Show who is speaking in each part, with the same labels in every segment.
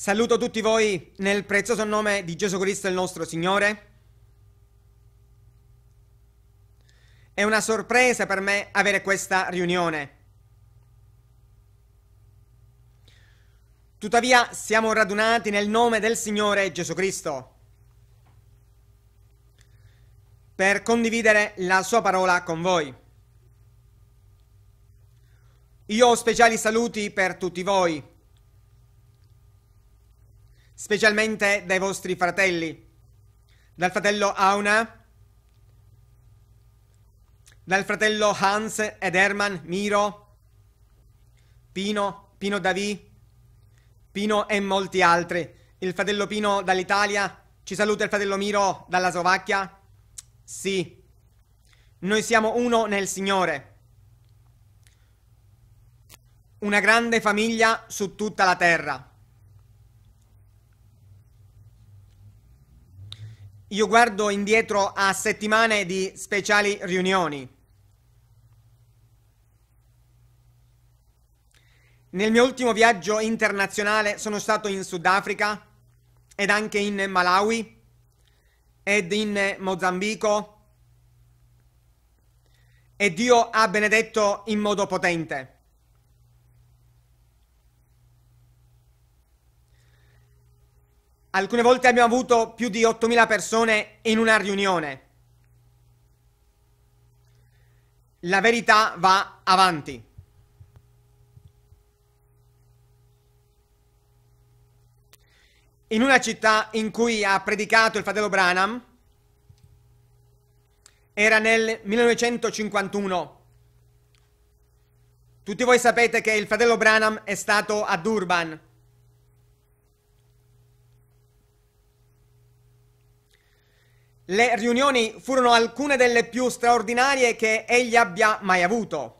Speaker 1: Saluto tutti voi nel prezioso nome di Gesù Cristo il nostro Signore. È una sorpresa per me avere questa riunione. Tuttavia siamo radunati nel nome del Signore Gesù Cristo per condividere la sua parola con voi. Io ho speciali saluti per tutti voi specialmente dai vostri fratelli. Dal fratello Auna, dal fratello Hans ed Herman, Miro, Pino, Pino Davì, Pino e molti altri. Il fratello Pino dall'Italia, ci saluta il fratello Miro dalla Slovacchia. Sì, noi siamo uno nel Signore. Una grande famiglia su tutta la terra. Io guardo indietro a settimane di speciali riunioni. Nel mio ultimo viaggio internazionale sono stato in Sudafrica ed anche in Malawi ed in Mozambico e Dio ha benedetto in modo potente. Alcune volte abbiamo avuto più di 8.000 persone in una riunione. La verità va avanti. In una città in cui ha predicato il fratello Branham, era nel 1951. Tutti voi sapete che il fratello Branham è stato a Durban Le riunioni furono alcune delle più straordinarie che egli abbia mai avuto.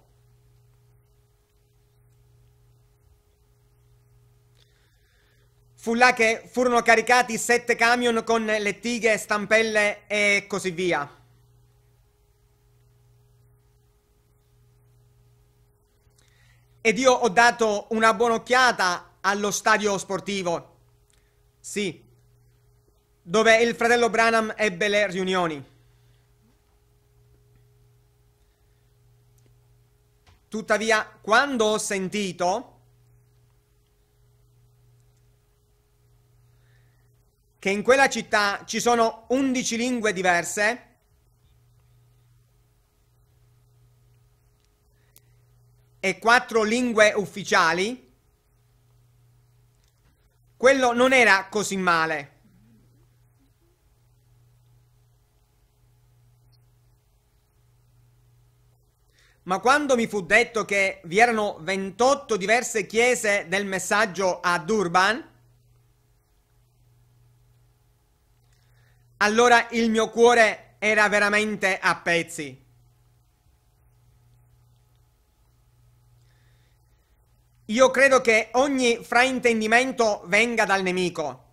Speaker 1: Fu là che furono caricati sette camion con lettighe, stampelle e così via. Ed io ho dato una buona occhiata allo stadio sportivo. Sì, dove il fratello Branham ebbe le riunioni. Tuttavia, quando ho sentito che in quella città ci sono 11 lingue diverse, e quattro lingue ufficiali, quello non era così male. Ma quando mi fu detto che vi erano 28 diverse chiese del messaggio a Durban, allora il mio cuore era veramente a pezzi. Io credo che ogni fraintendimento venga dal nemico.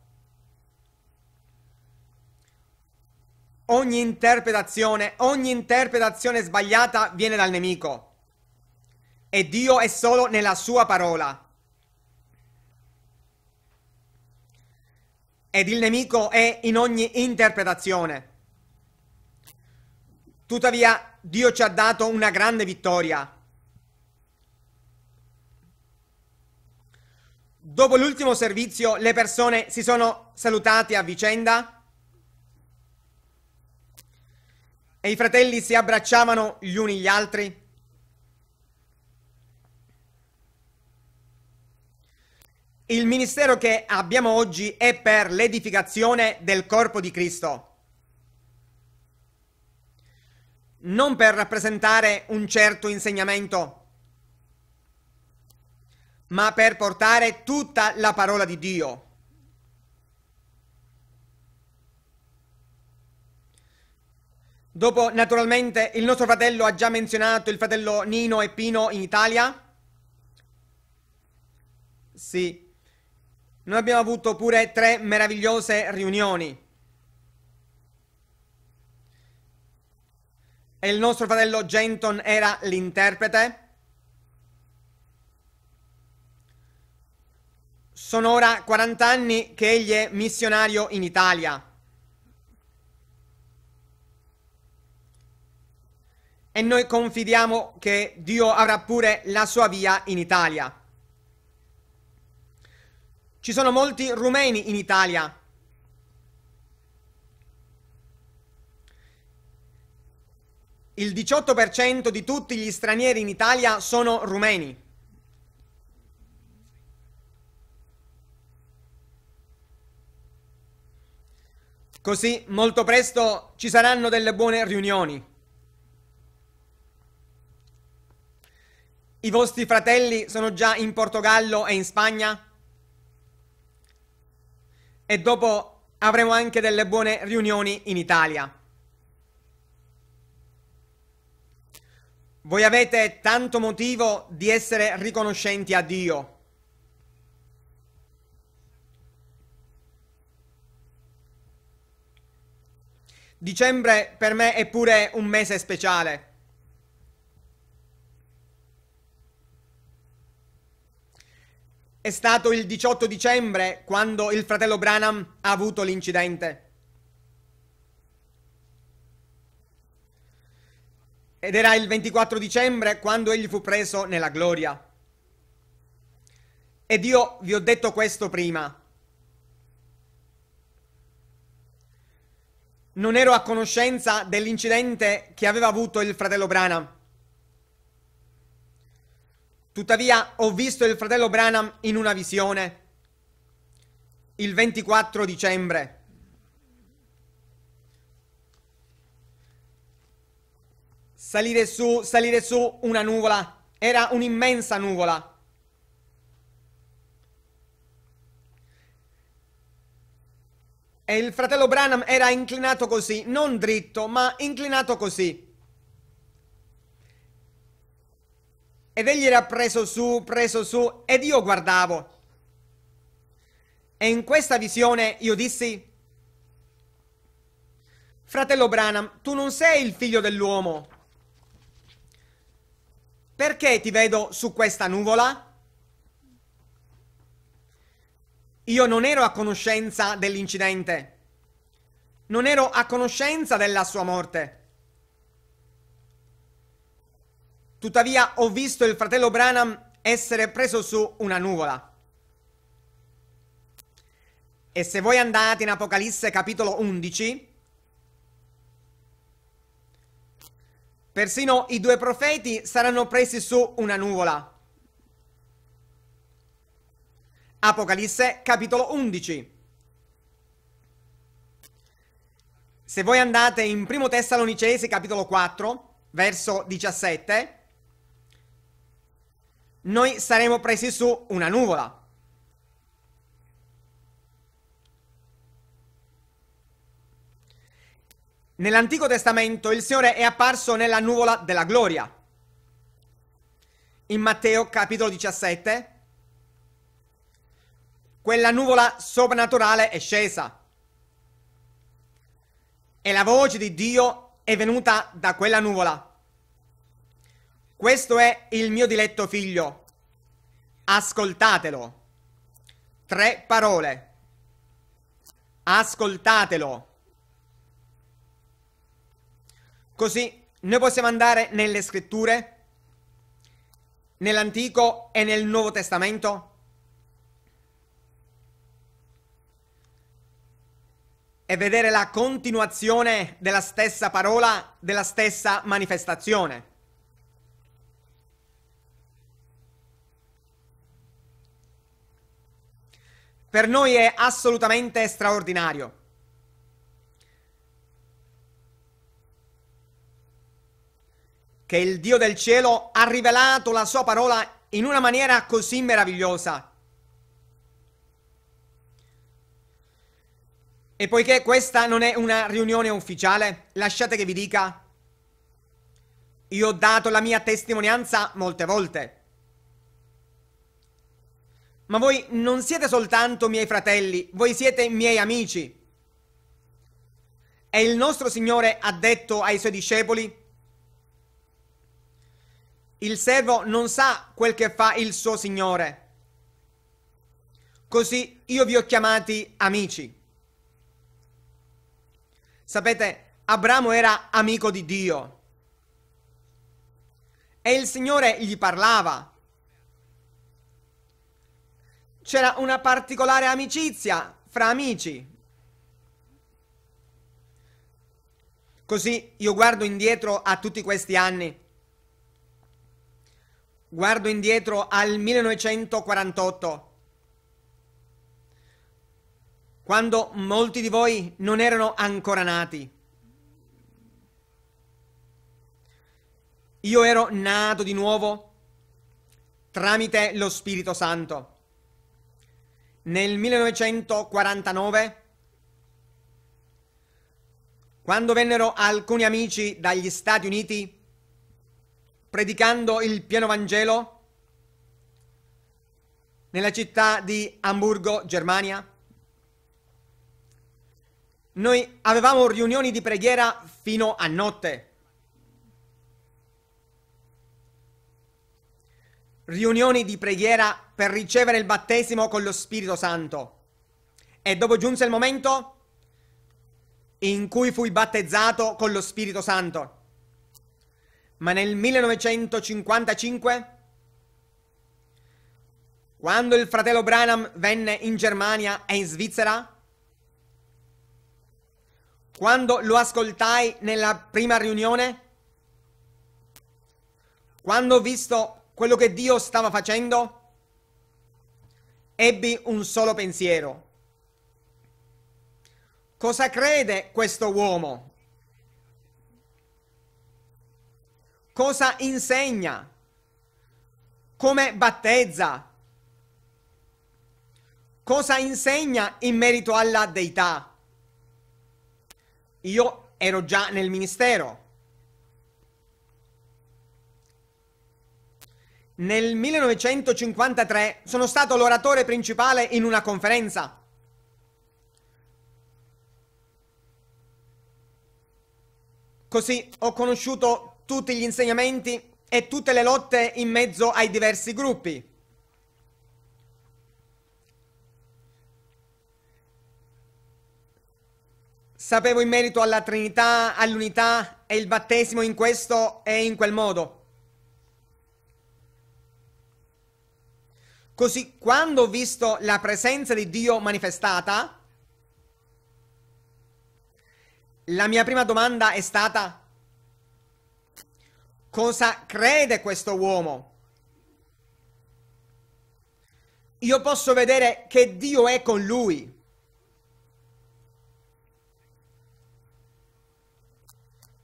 Speaker 1: Ogni interpretazione, ogni interpretazione sbagliata viene dal nemico. E Dio è solo nella sua parola. Ed il nemico è in ogni interpretazione. Tuttavia, Dio ci ha dato una grande vittoria. Dopo l'ultimo servizio, le persone si sono salutate a vicenda E i fratelli si abbracciavano gli uni gli altri? Il ministero che abbiamo oggi è per l'edificazione del corpo di Cristo, non per rappresentare un certo insegnamento, ma per portare tutta la parola di Dio. Dopo, naturalmente, il nostro fratello ha già menzionato il fratello Nino e Pino in Italia? Sì. Noi abbiamo avuto pure tre meravigliose riunioni. E il nostro fratello Genton era l'interprete. Sono ora 40 anni che egli è missionario in Italia. e noi confidiamo che Dio avrà pure la sua via in Italia. Ci sono molti rumeni in Italia. Il 18% di tutti gli stranieri in Italia sono rumeni. Così molto presto ci saranno delle buone riunioni. I vostri fratelli sono già in Portogallo e in Spagna? E dopo avremo anche delle buone riunioni in Italia. Voi avete tanto motivo di essere riconoscenti a Dio. Dicembre per me è pure un mese speciale. È stato il 18 dicembre quando il fratello Branham ha avuto l'incidente. Ed era il 24 dicembre quando egli fu preso nella gloria. Ed io vi ho detto questo prima. Non ero a conoscenza dell'incidente che aveva avuto il fratello Branham. Tuttavia ho visto il fratello Branham in una visione il 24 dicembre. Salire su, salire su una nuvola. Era un'immensa nuvola. E il fratello Branham era inclinato così, non dritto, ma inclinato così. Ed egli era preso su, preso su, ed io guardavo. E in questa visione io dissi, fratello Branham, tu non sei il figlio dell'uomo. Perché ti vedo su questa nuvola? Io non ero a conoscenza dell'incidente. Non ero a conoscenza della sua morte. Tuttavia ho visto il fratello Branham essere preso su una nuvola. E se voi andate in Apocalisse capitolo 11, persino i due profeti saranno presi su una nuvola. Apocalisse capitolo 11. Se voi andate in 1 Tessalonicesi capitolo 4, verso 17, noi saremo presi su una nuvola. Nell'Antico Testamento il Signore è apparso nella nuvola della gloria. In Matteo capitolo 17, quella nuvola soprannaturale è scesa e la voce di Dio è venuta da quella nuvola. Questo è il mio diletto figlio. Ascoltatelo. Tre parole. Ascoltatelo. Così noi possiamo andare nelle scritture, nell'Antico e nel Nuovo Testamento. E vedere la continuazione della stessa parola, della stessa manifestazione. per noi è assolutamente straordinario. Che il Dio del cielo ha rivelato la sua parola in una maniera così meravigliosa. E poiché questa non è una riunione ufficiale, lasciate che vi dica, io ho dato la mia testimonianza molte volte. Ma voi non siete soltanto miei fratelli, voi siete miei amici. E il nostro Signore ha detto ai suoi discepoli, il servo non sa quel che fa il suo Signore. Così io vi ho chiamati amici. Sapete, Abramo era amico di Dio. E il Signore gli parlava c'era una particolare amicizia fra amici. Così io guardo indietro a tutti questi anni. Guardo indietro al 1948, quando molti di voi non erano ancora nati. Io ero nato di nuovo tramite lo Spirito Santo nel 1949, quando vennero alcuni amici dagli Stati Uniti predicando il pieno Vangelo nella città di Amburgo, Germania, noi avevamo riunioni di preghiera fino a notte. riunioni di preghiera per ricevere il battesimo con lo Spirito Santo. E dopo giunse il momento in cui fui battezzato con lo Spirito Santo. Ma nel 1955, quando il fratello Branham venne in Germania e in Svizzera, quando lo ascoltai nella prima riunione, quando ho visto quello che Dio stava facendo? Ebbi un solo pensiero. Cosa crede questo uomo? Cosa insegna? Come battezza? Cosa insegna in merito alla deità? Io ero già nel ministero Nel 1953 sono stato l'oratore principale in una conferenza. Così ho conosciuto tutti gli insegnamenti e tutte le lotte in mezzo ai diversi gruppi. Sapevo in merito alla Trinità, all'unità e il battesimo in questo e in quel modo. Così quando ho visto la presenza di Dio manifestata, la mia prima domanda è stata cosa crede questo uomo? Io posso vedere che Dio è con lui.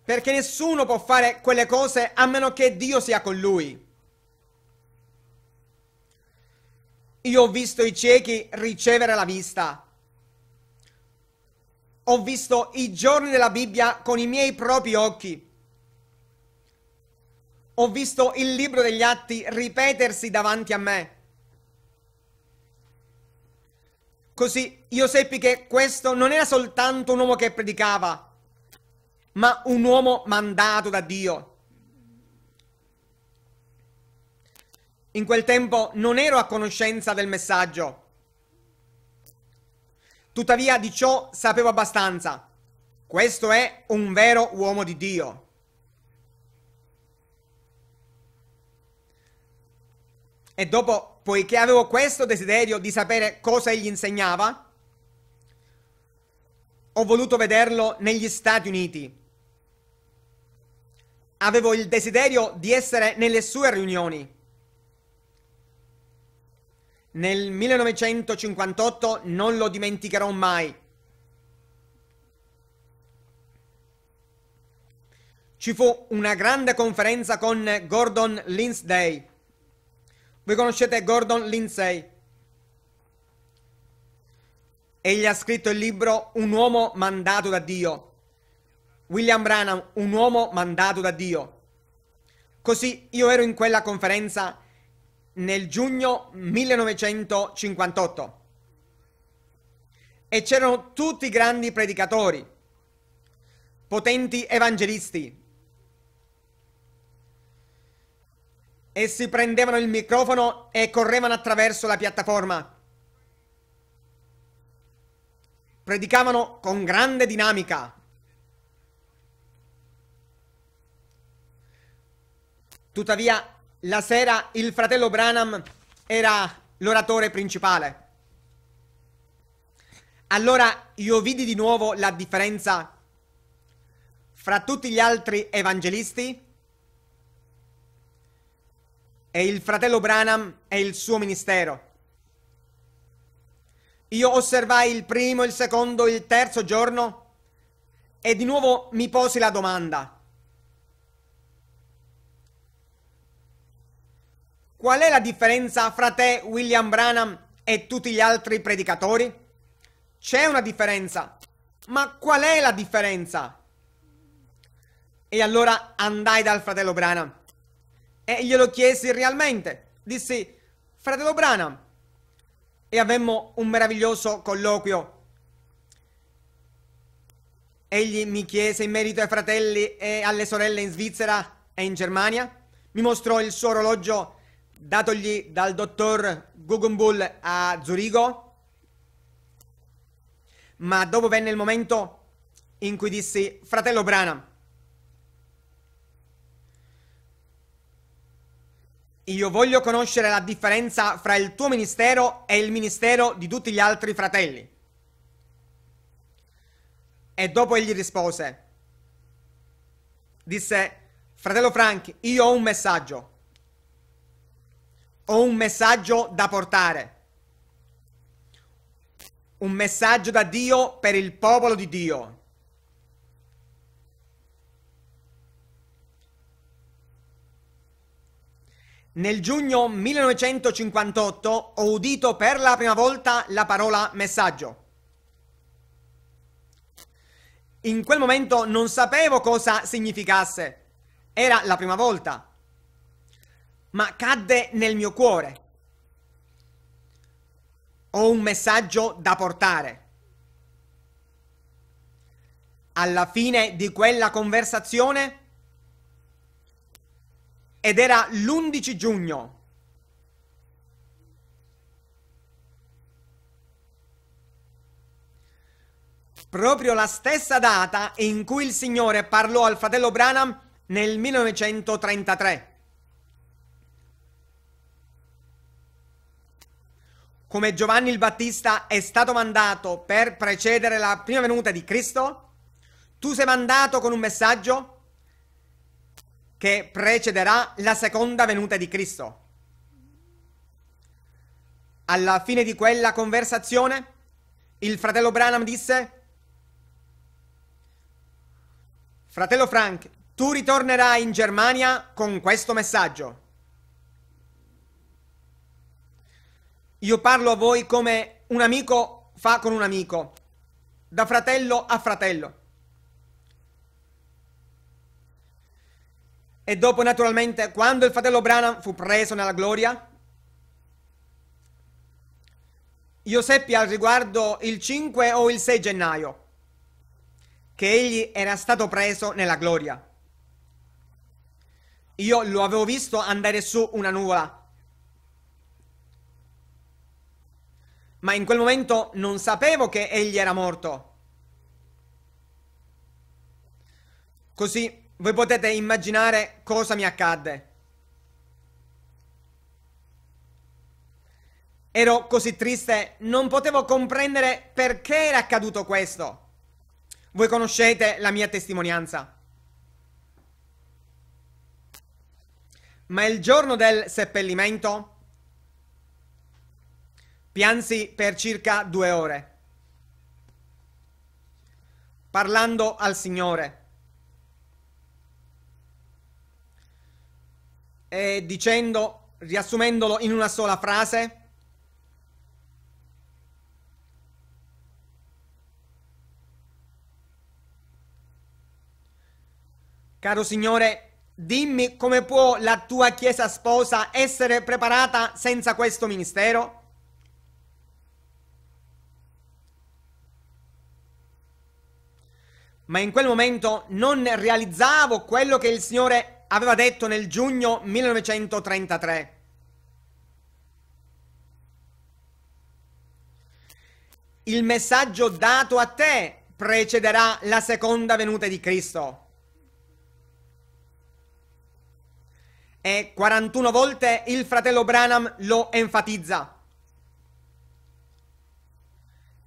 Speaker 1: Perché nessuno può fare quelle cose a meno che Dio sia con lui. Io ho visto i ciechi ricevere la vista. Ho visto i giorni della Bibbia con i miei propri occhi. Ho visto il libro degli atti ripetersi davanti a me. Così io seppi che questo non era soltanto un uomo che predicava, ma un uomo mandato da Dio. In quel tempo non ero a conoscenza del messaggio. Tuttavia di ciò sapevo abbastanza. Questo è un vero uomo di Dio. E dopo, poiché avevo questo desiderio di sapere cosa egli insegnava, ho voluto vederlo negli Stati Uniti. Avevo il desiderio di essere nelle sue riunioni nel 1958 non lo dimenticherò mai. Ci fu una grande conferenza con Gordon Lindsay. Voi conoscete Gordon Lindsay? Egli ha scritto il libro Un uomo mandato da Dio. William Branham, un uomo mandato da Dio. Così io ero in quella conferenza nel giugno 1958 e c'erano tutti grandi predicatori, potenti evangelisti. e si prendevano il microfono e correvano attraverso la piattaforma. Predicavano con grande dinamica. Tuttavia la sera il fratello Branham era l'oratore principale. Allora io vidi di nuovo la differenza fra tutti gli altri evangelisti e il fratello Branham e il suo ministero. Io osservai il primo, il secondo, il terzo giorno e di nuovo mi posi la domanda. Qual è la differenza fra te, William Branham, e tutti gli altri predicatori? C'è una differenza. Ma qual è la differenza? E allora andai dal fratello Branham e glielo chiesi realmente. Dissi, fratello Branham, e avemmo un meraviglioso colloquio. Egli mi chiese in merito ai fratelli e alle sorelle in Svizzera e in Germania, mi mostrò il suo orologio datogli dal dottor Guggenbull a Zurigo, ma dopo venne il momento in cui dissi, fratello Brana, io voglio conoscere la differenza fra il tuo ministero e il ministero di tutti gli altri fratelli. E dopo egli rispose, disse, fratello Frank, io ho un messaggio. Ho un messaggio da portare. Un messaggio da Dio per il popolo di Dio. Nel giugno 1958 ho udito per la prima volta la parola messaggio. In quel momento non sapevo cosa significasse. Era la prima volta ma cadde nel mio cuore. Ho un messaggio da portare. Alla fine di quella conversazione, ed era l'11 giugno, proprio la stessa data in cui il Signore parlò al fratello Branham nel 1933. come Giovanni il Battista è stato mandato per precedere la prima venuta di Cristo? Tu sei mandato con un messaggio che precederà la seconda venuta di Cristo. Alla fine di quella conversazione, il fratello Branham disse, Fratello Frank, tu ritornerai in Germania con questo messaggio. Io parlo a voi come un amico fa con un amico, da fratello a fratello. E dopo, naturalmente, quando il fratello Branham fu preso nella gloria, io seppi al riguardo il 5 o il 6 gennaio che egli era stato preso nella gloria. Io lo avevo visto andare su una nuvola ma in quel momento non sapevo che egli era morto. Così voi potete immaginare cosa mi accadde. Ero così triste, non potevo comprendere perché era accaduto questo. Voi conoscete la mia testimonianza. Ma il giorno del seppellimento Piansi per circa due ore, parlando al Signore e dicendo, riassumendolo in una sola frase, Caro Signore, dimmi come può la tua Chiesa sposa essere preparata senza questo ministero? ma in quel momento non realizzavo quello che il Signore aveva detto nel giugno 1933. Il messaggio dato a te precederà la seconda venuta di Cristo. E 41 volte il fratello Branham lo enfatizza.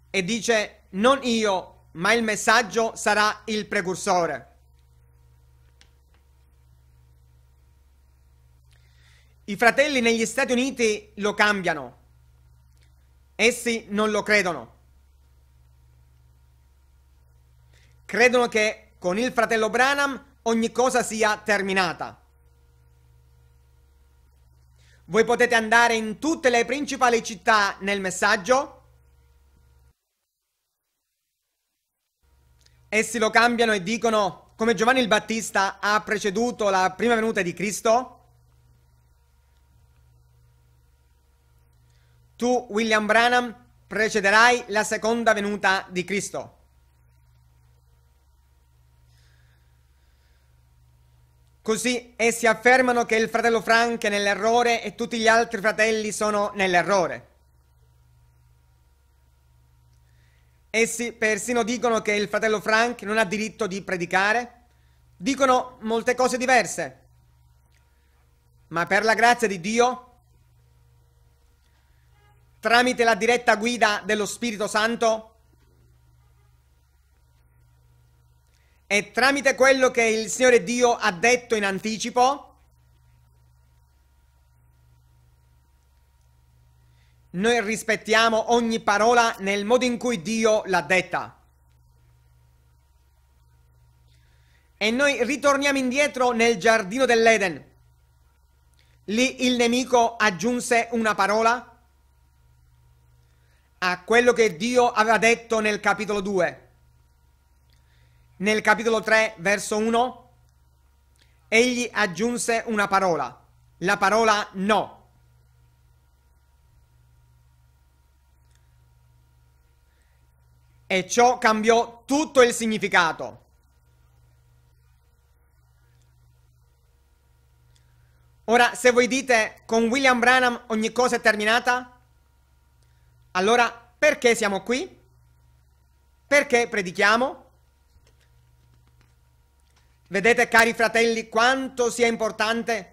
Speaker 1: E dice, non io, ma il messaggio sarà il precursore. I fratelli negli Stati Uniti lo cambiano. Essi non lo credono. Credono che con il fratello Branham ogni cosa sia terminata. Voi potete andare in tutte le principali città nel messaggio essi lo cambiano e dicono, come Giovanni il Battista ha preceduto la prima venuta di Cristo? Tu, William Branham, precederai la seconda venuta di Cristo. Così essi affermano che il fratello Frank è nell'errore e tutti gli altri fratelli sono nell'errore. Essi persino dicono che il fratello Frank non ha diritto di predicare. Dicono molte cose diverse. Ma per la grazia di Dio, tramite la diretta guida dello Spirito Santo e tramite quello che il Signore Dio ha detto in anticipo, Noi rispettiamo ogni parola nel modo in cui Dio l'ha detta. E noi ritorniamo indietro nel giardino dell'Eden. Lì il nemico aggiunse una parola a quello che Dio aveva detto nel capitolo 2. Nel capitolo 3, verso 1, egli aggiunse una parola, la parola no. e ciò cambiò tutto il significato. Ora, se voi dite con William Branham ogni cosa è terminata, allora perché siamo qui? Perché predichiamo? Vedete, cari fratelli, quanto sia importante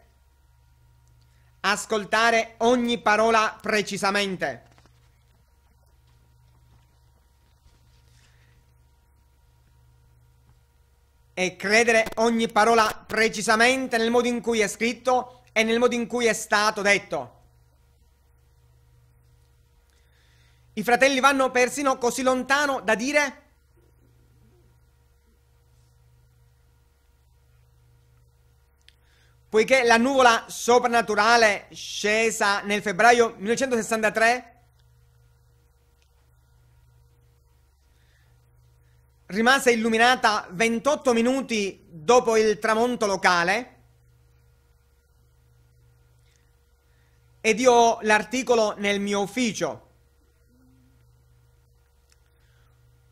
Speaker 1: ascoltare ogni parola precisamente. e credere ogni parola precisamente nel modo in cui è scritto e nel modo in cui è stato detto. I fratelli vanno persino così lontano da dire poiché la nuvola soprannaturale scesa nel febbraio 1963 rimase illuminata 28 minuti dopo il tramonto locale ed io ho l'articolo nel mio ufficio.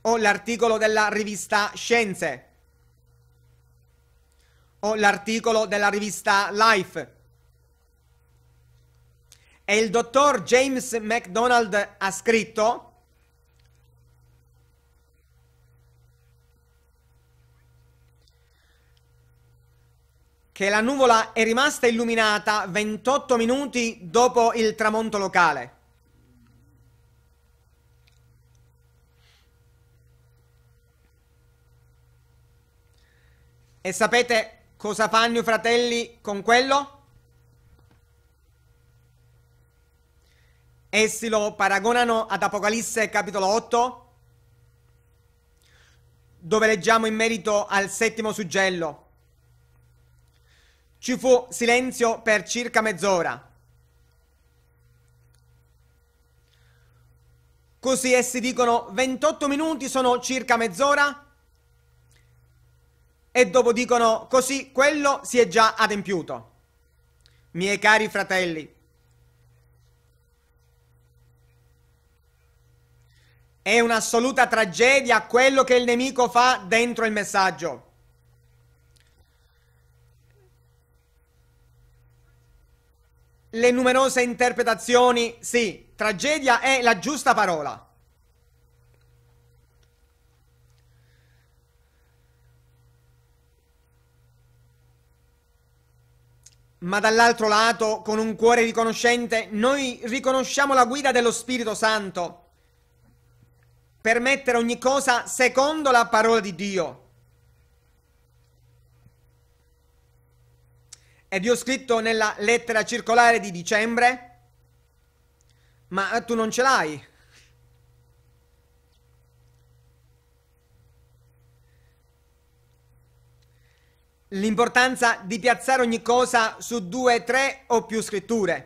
Speaker 1: Ho l'articolo della rivista Scienze. Ho l'articolo della rivista Life. E il dottor James McDonald ha scritto che la nuvola è rimasta illuminata 28 minuti dopo il tramonto locale. E sapete cosa fanno i fratelli con quello? Essi lo paragonano ad Apocalisse capitolo 8, dove leggiamo in merito al settimo suggello. Ci fu silenzio per circa mezz'ora. Così essi dicono 28 minuti sono circa mezz'ora e dopo dicono così quello si è già adempiuto. Miei cari fratelli, è un'assoluta tragedia quello che il nemico fa dentro il messaggio. le numerose interpretazioni, sì, tragedia è la giusta parola. Ma dall'altro lato, con un cuore riconoscente, noi riconosciamo la guida dello Spirito Santo per mettere ogni cosa secondo la parola di Dio. ed io ho scritto nella lettera circolare di dicembre, ma tu non ce l'hai. L'importanza di piazzare ogni cosa su due, tre o più scritture.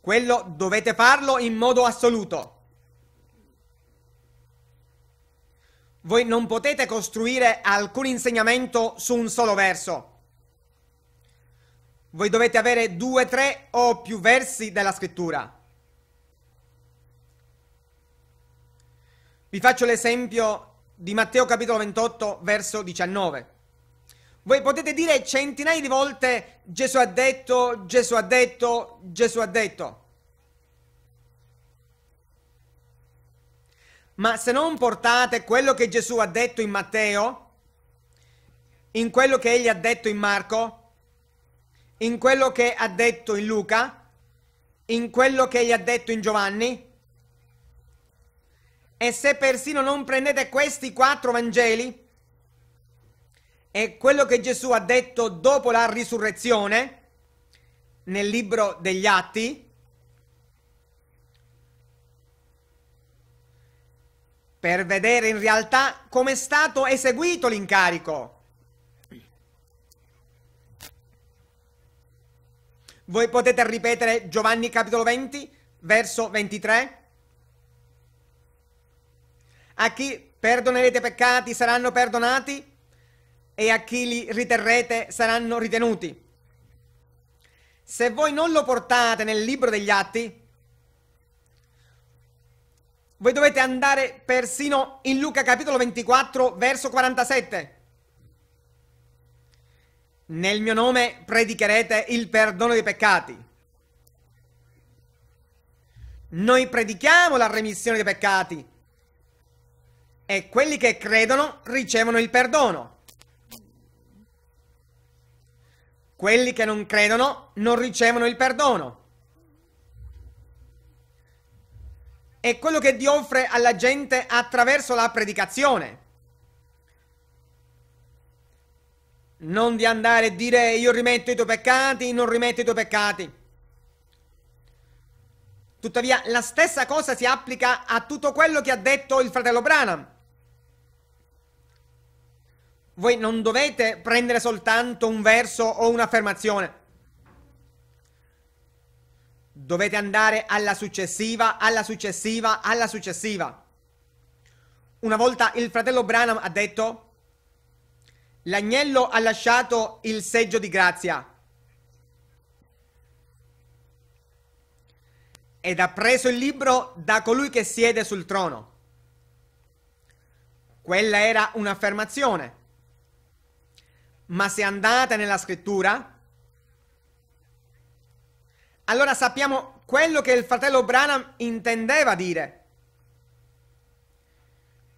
Speaker 1: Quello dovete farlo in modo assoluto. Voi non potete costruire alcun insegnamento su un solo verso. Voi dovete avere due, tre o più versi della scrittura. Vi faccio l'esempio di Matteo capitolo 28 verso 19. Voi potete dire centinaia di volte Gesù ha detto, Gesù ha detto, Gesù ha detto. Ma se non portate quello che Gesù ha detto in Matteo, in quello che egli ha detto in Marco, in quello che ha detto in Luca, in quello che egli ha detto in Giovanni, e se persino non prendete questi quattro Vangeli e quello che Gesù ha detto dopo la risurrezione nel libro degli Atti, per vedere in realtà come è stato eseguito l'incarico. Voi potete ripetere Giovanni capitolo 20, verso 23? A chi perdonerete peccati saranno perdonati e a chi li riterrete saranno ritenuti. Se voi non lo portate nel libro degli atti, voi dovete andare persino in Luca capitolo 24, verso 47. Nel mio nome predicherete il perdono dei peccati. Noi predichiamo la remissione dei peccati e quelli che credono ricevono il perdono. Quelli che non credono non ricevono il perdono. è quello che Dio offre alla gente attraverso la predicazione. Non di andare a dire io rimetto i tuoi peccati, non rimetto i tuoi peccati. Tuttavia, la stessa cosa si applica a tutto quello che ha detto il fratello Branham. Voi non dovete prendere soltanto un verso o un'affermazione dovete andare alla successiva, alla successiva, alla successiva. Una volta il fratello Branham ha detto, l'agnello ha lasciato il seggio di grazia ed ha preso il libro da colui che siede sul trono. Quella era un'affermazione. Ma se andate nella scrittura, allora sappiamo quello che il fratello Branham intendeva dire.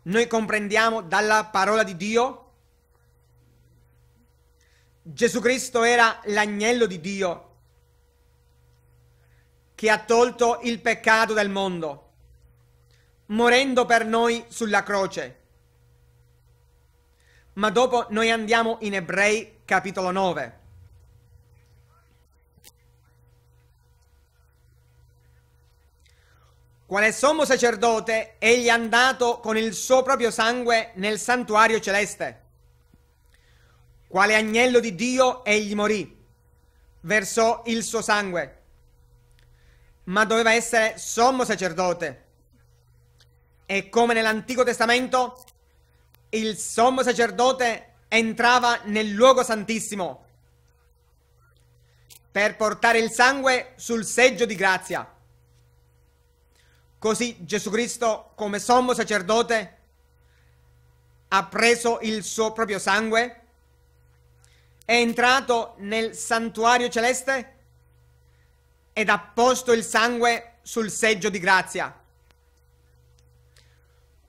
Speaker 1: Noi comprendiamo dalla parola di Dio Gesù Cristo era l'agnello di Dio che ha tolto il peccato del mondo, morendo per noi sulla croce. Ma dopo noi andiamo in Ebrei capitolo 9. quale sommo sacerdote egli è andato con il suo proprio sangue nel santuario celeste. Quale agnello di Dio egli morì, versò il suo sangue, ma doveva essere sommo sacerdote. E come nell'Antico Testamento, il sommo sacerdote entrava nel luogo santissimo per portare il sangue sul seggio di grazia. Così Gesù Cristo, come sommo sacerdote, ha preso il suo proprio sangue, è entrato nel santuario celeste ed ha posto il sangue sul seggio di grazia.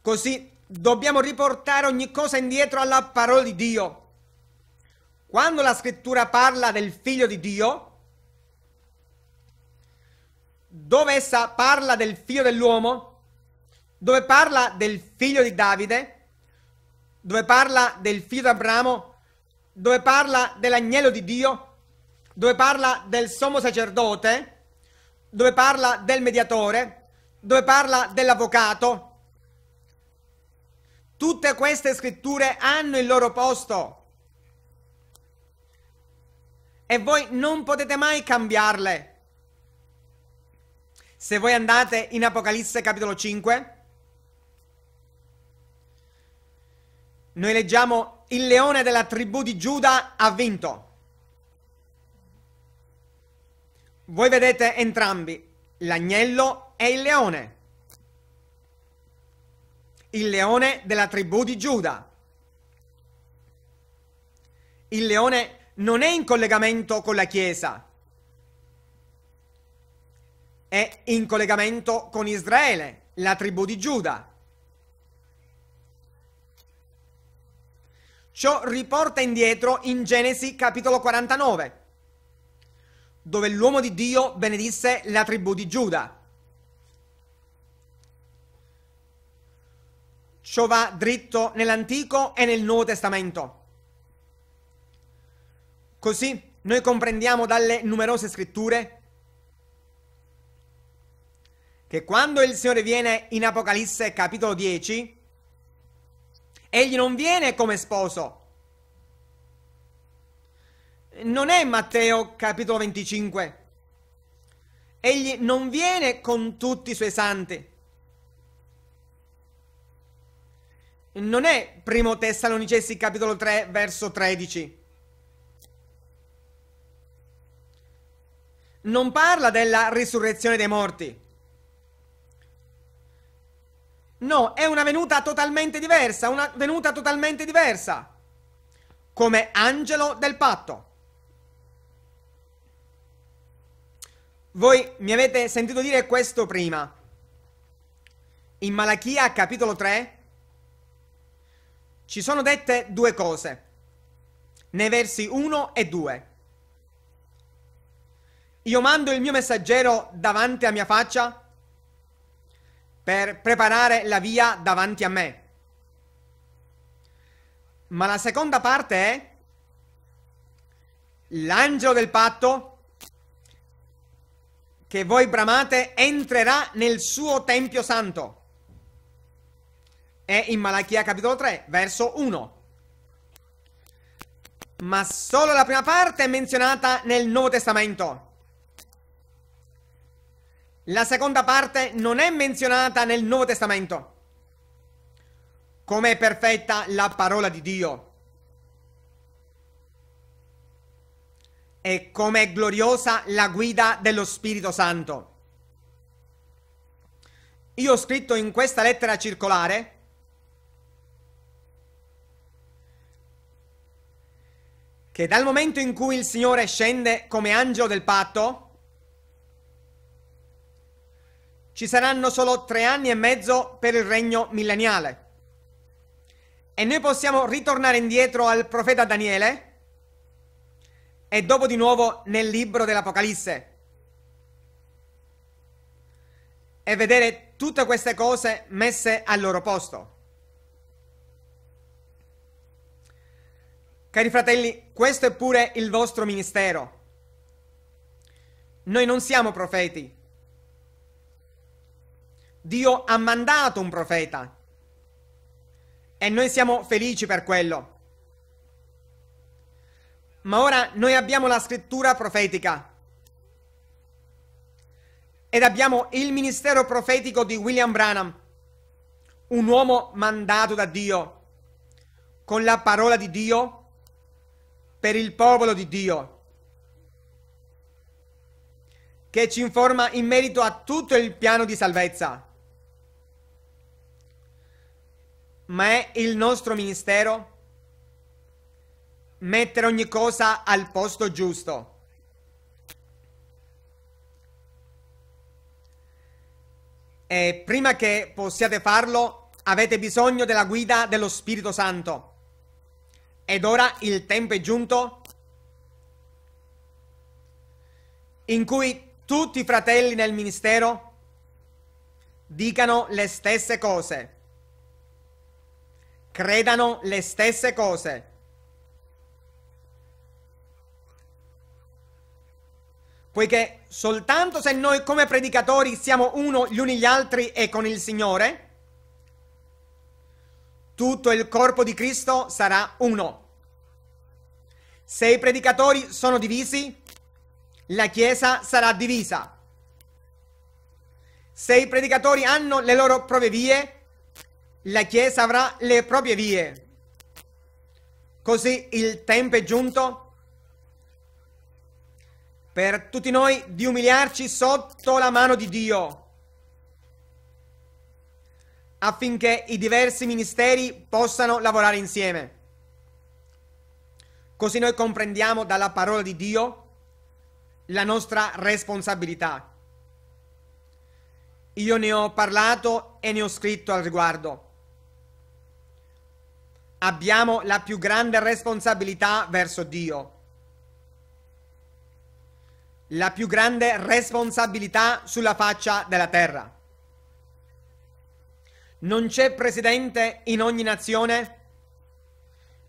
Speaker 1: Così dobbiamo riportare ogni cosa indietro alla parola di Dio. Quando la scrittura parla del figlio di Dio, dove essa parla del figlio dell'uomo, dove parla del figlio di Davide, dove parla del figlio di Abramo, dove parla dell'agnello di Dio, dove parla del sommo sacerdote, dove parla del mediatore, dove parla dell'avvocato. Tutte queste scritture hanno il loro posto e voi non potete mai cambiarle. Se voi andate in Apocalisse capitolo 5, noi leggiamo il leone della tribù di Giuda ha vinto. Voi vedete entrambi l'agnello e il leone. Il leone della tribù di Giuda. Il leone non è in collegamento con la Chiesa è in collegamento con Israele, la tribù di Giuda. Ciò riporta indietro in Genesi capitolo 49, dove l'uomo di Dio benedisse la tribù di Giuda. Ciò va dritto nell'Antico e nel Nuovo Testamento. Così noi comprendiamo dalle numerose scritture che quando il Signore viene in Apocalisse capitolo 10, egli non viene come sposo. Non è Matteo capitolo 25. Egli non viene con tutti i suoi santi. Non è primo Tessalonicesi capitolo 3 verso 13. Non parla della risurrezione dei morti. No, è una venuta totalmente diversa, una venuta totalmente diversa. Come angelo del patto. Voi mi avete sentito dire questo prima. In Malachia capitolo 3 ci sono dette due cose, nei versi 1 e 2. Io mando il mio messaggero davanti a mia faccia per preparare la via davanti a me. Ma la seconda parte è l'angelo del patto che voi bramate entrerà nel suo tempio santo. È in Malachia capitolo 3, verso 1. Ma solo la prima parte è menzionata nel Nuovo Testamento. La seconda parte non è menzionata nel Nuovo Testamento. Come è perfetta la parola di Dio. E come è gloriosa la guida dello Spirito Santo. Io ho scritto in questa lettera circolare che dal momento in cui il Signore scende come angelo del patto, ci saranno solo tre anni e mezzo per il regno milleniale. E noi possiamo ritornare indietro al profeta Daniele e dopo di nuovo nel libro dell'Apocalisse e vedere tutte queste cose messe al loro posto. Cari fratelli, questo è pure il vostro ministero. Noi non siamo profeti, Dio ha mandato un profeta. E noi siamo felici per quello. Ma ora noi abbiamo la scrittura profetica. Ed abbiamo il ministero profetico di William Branham, un uomo mandato da Dio, con la parola di Dio per il popolo di Dio che ci informa in merito a tutto il piano di salvezza. ma è il nostro ministero mettere ogni cosa al posto giusto. E prima che possiate farlo, avete bisogno della guida dello Spirito Santo. Ed ora il tempo è giunto in cui tutti i fratelli nel ministero dicano le stesse cose credano le stesse cose. Poiché soltanto se noi come predicatori siamo uno gli uni gli altri e con il Signore, tutto il corpo di Cristo sarà uno. Se i predicatori sono divisi, la Chiesa sarà divisa. Se i predicatori hanno le loro provvie, la Chiesa avrà le proprie vie. Così il tempo è giunto per tutti noi di umiliarci sotto la mano di Dio, affinché i diversi ministeri possano lavorare insieme. Così noi comprendiamo dalla parola di Dio la nostra responsabilità. Io ne ho parlato e ne ho scritto al riguardo abbiamo la più grande responsabilità verso Dio. La più grande responsabilità sulla faccia della terra. Non c'è presidente in ogni nazione,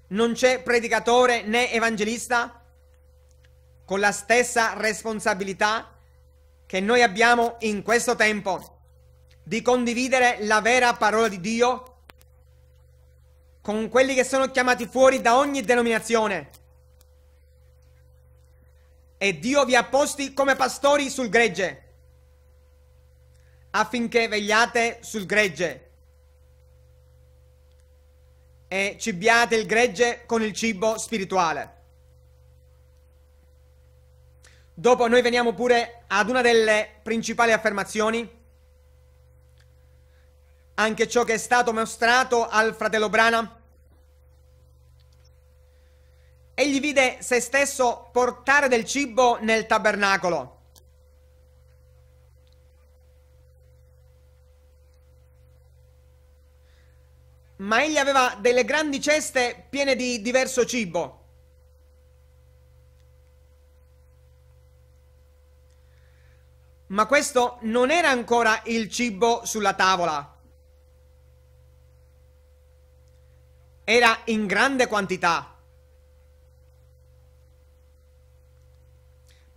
Speaker 1: non c'è predicatore né evangelista con la stessa responsabilità che noi abbiamo in questo tempo di condividere la vera parola di Dio con quelli che sono chiamati fuori da ogni denominazione. E Dio vi ha posti come pastori sul gregge, affinché vegliate sul gregge e cibiate il gregge con il cibo spirituale. Dopo noi veniamo pure ad una delle principali affermazioni anche ciò che è stato mostrato al fratello Brana egli vide se stesso portare del cibo nel tabernacolo. Ma egli aveva delle grandi ceste piene di diverso cibo. Ma questo non era ancora il cibo sulla tavola. Era in grande quantità.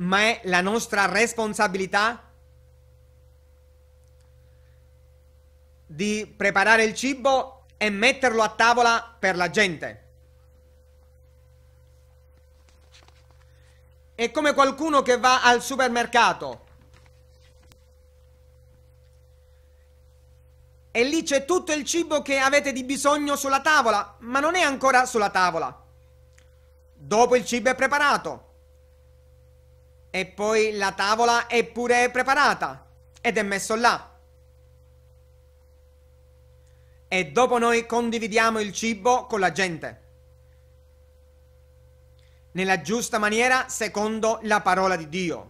Speaker 1: ma è la nostra responsabilità di preparare il cibo e metterlo a tavola per la gente. È come qualcuno che va al supermercato e lì c'è tutto il cibo che avete di bisogno sulla tavola, ma non è ancora sulla tavola. Dopo il cibo è preparato. E poi la tavola è pure preparata ed è messo là. E dopo noi condividiamo il cibo con la gente. Nella giusta maniera secondo la parola di Dio.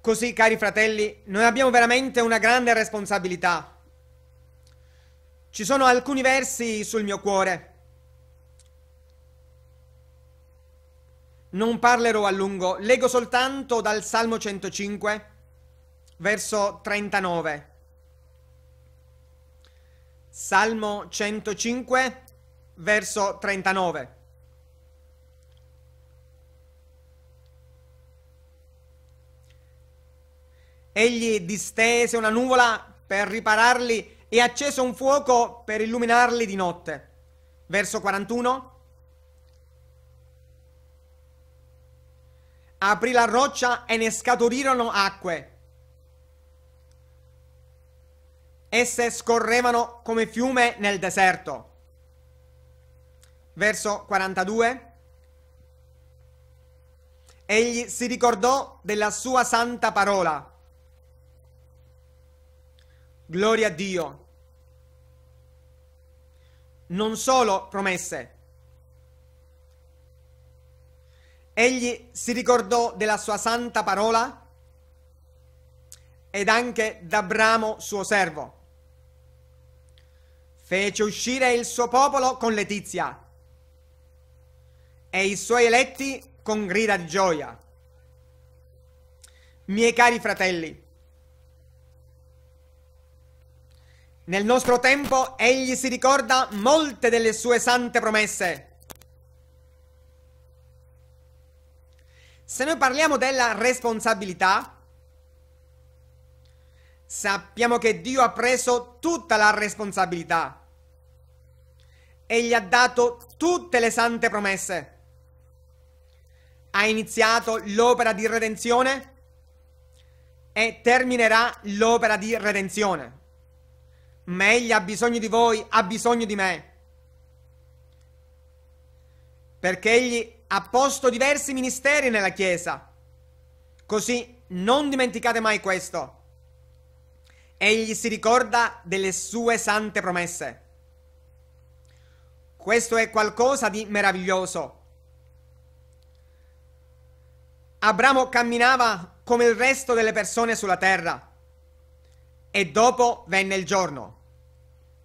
Speaker 1: Così, cari fratelli, noi abbiamo veramente una grande responsabilità. Ci sono alcuni versi sul mio cuore Non parlerò a lungo, leggo soltanto dal Salmo 105, verso 39. Salmo 105, verso 39. Egli distese una nuvola per ripararli e accese un fuoco per illuminarli di notte. Verso 41. aprì la roccia e ne scaturirono acque. Esse scorrevano come fiume nel deserto. Verso 42. Egli si ricordò della sua santa parola. Gloria a Dio. Non solo promesse, Egli si ricordò della sua santa parola ed anche d'Abramo suo servo. Fece uscire il suo popolo con letizia e i suoi eletti con grida di gioia. Miei cari fratelli, nel nostro tempo egli si ricorda molte delle sue sante promesse Se noi parliamo della responsabilità, sappiamo che Dio ha preso tutta la responsabilità e gli ha dato tutte le sante promesse. Ha iniziato l'opera di redenzione e terminerà l'opera di redenzione. Ma egli ha bisogno di voi, ha bisogno di me. Perché egli ha posto diversi ministeri nella Chiesa. Così non dimenticate mai questo. Egli si ricorda delle sue sante promesse. Questo è qualcosa di meraviglioso. Abramo camminava come il resto delle persone sulla terra. E dopo venne il giorno,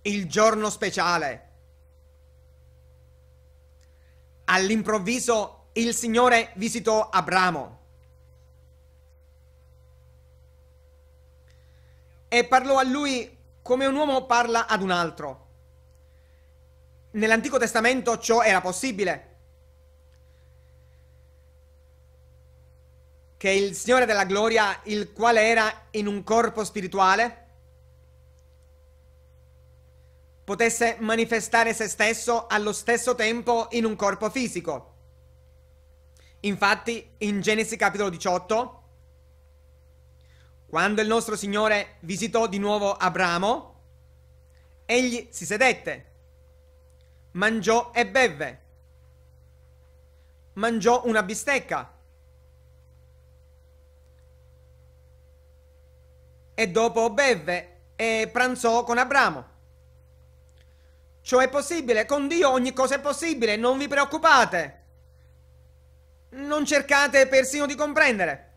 Speaker 1: il giorno speciale All'improvviso il Signore visitò Abramo e parlò a lui come un uomo parla ad un altro. Nell'Antico Testamento ciò era possibile. Che il Signore della Gloria, il quale era in un corpo spirituale, potesse manifestare se stesso allo stesso tempo in un corpo fisico. Infatti, in Genesi capitolo 18, quando il nostro Signore visitò di nuovo Abramo, egli si sedette, mangiò e bevve, mangiò una bistecca e dopo bevve e pranzò con Abramo. Cioè è possibile, con Dio ogni cosa è possibile, non vi preoccupate. Non cercate persino di comprendere.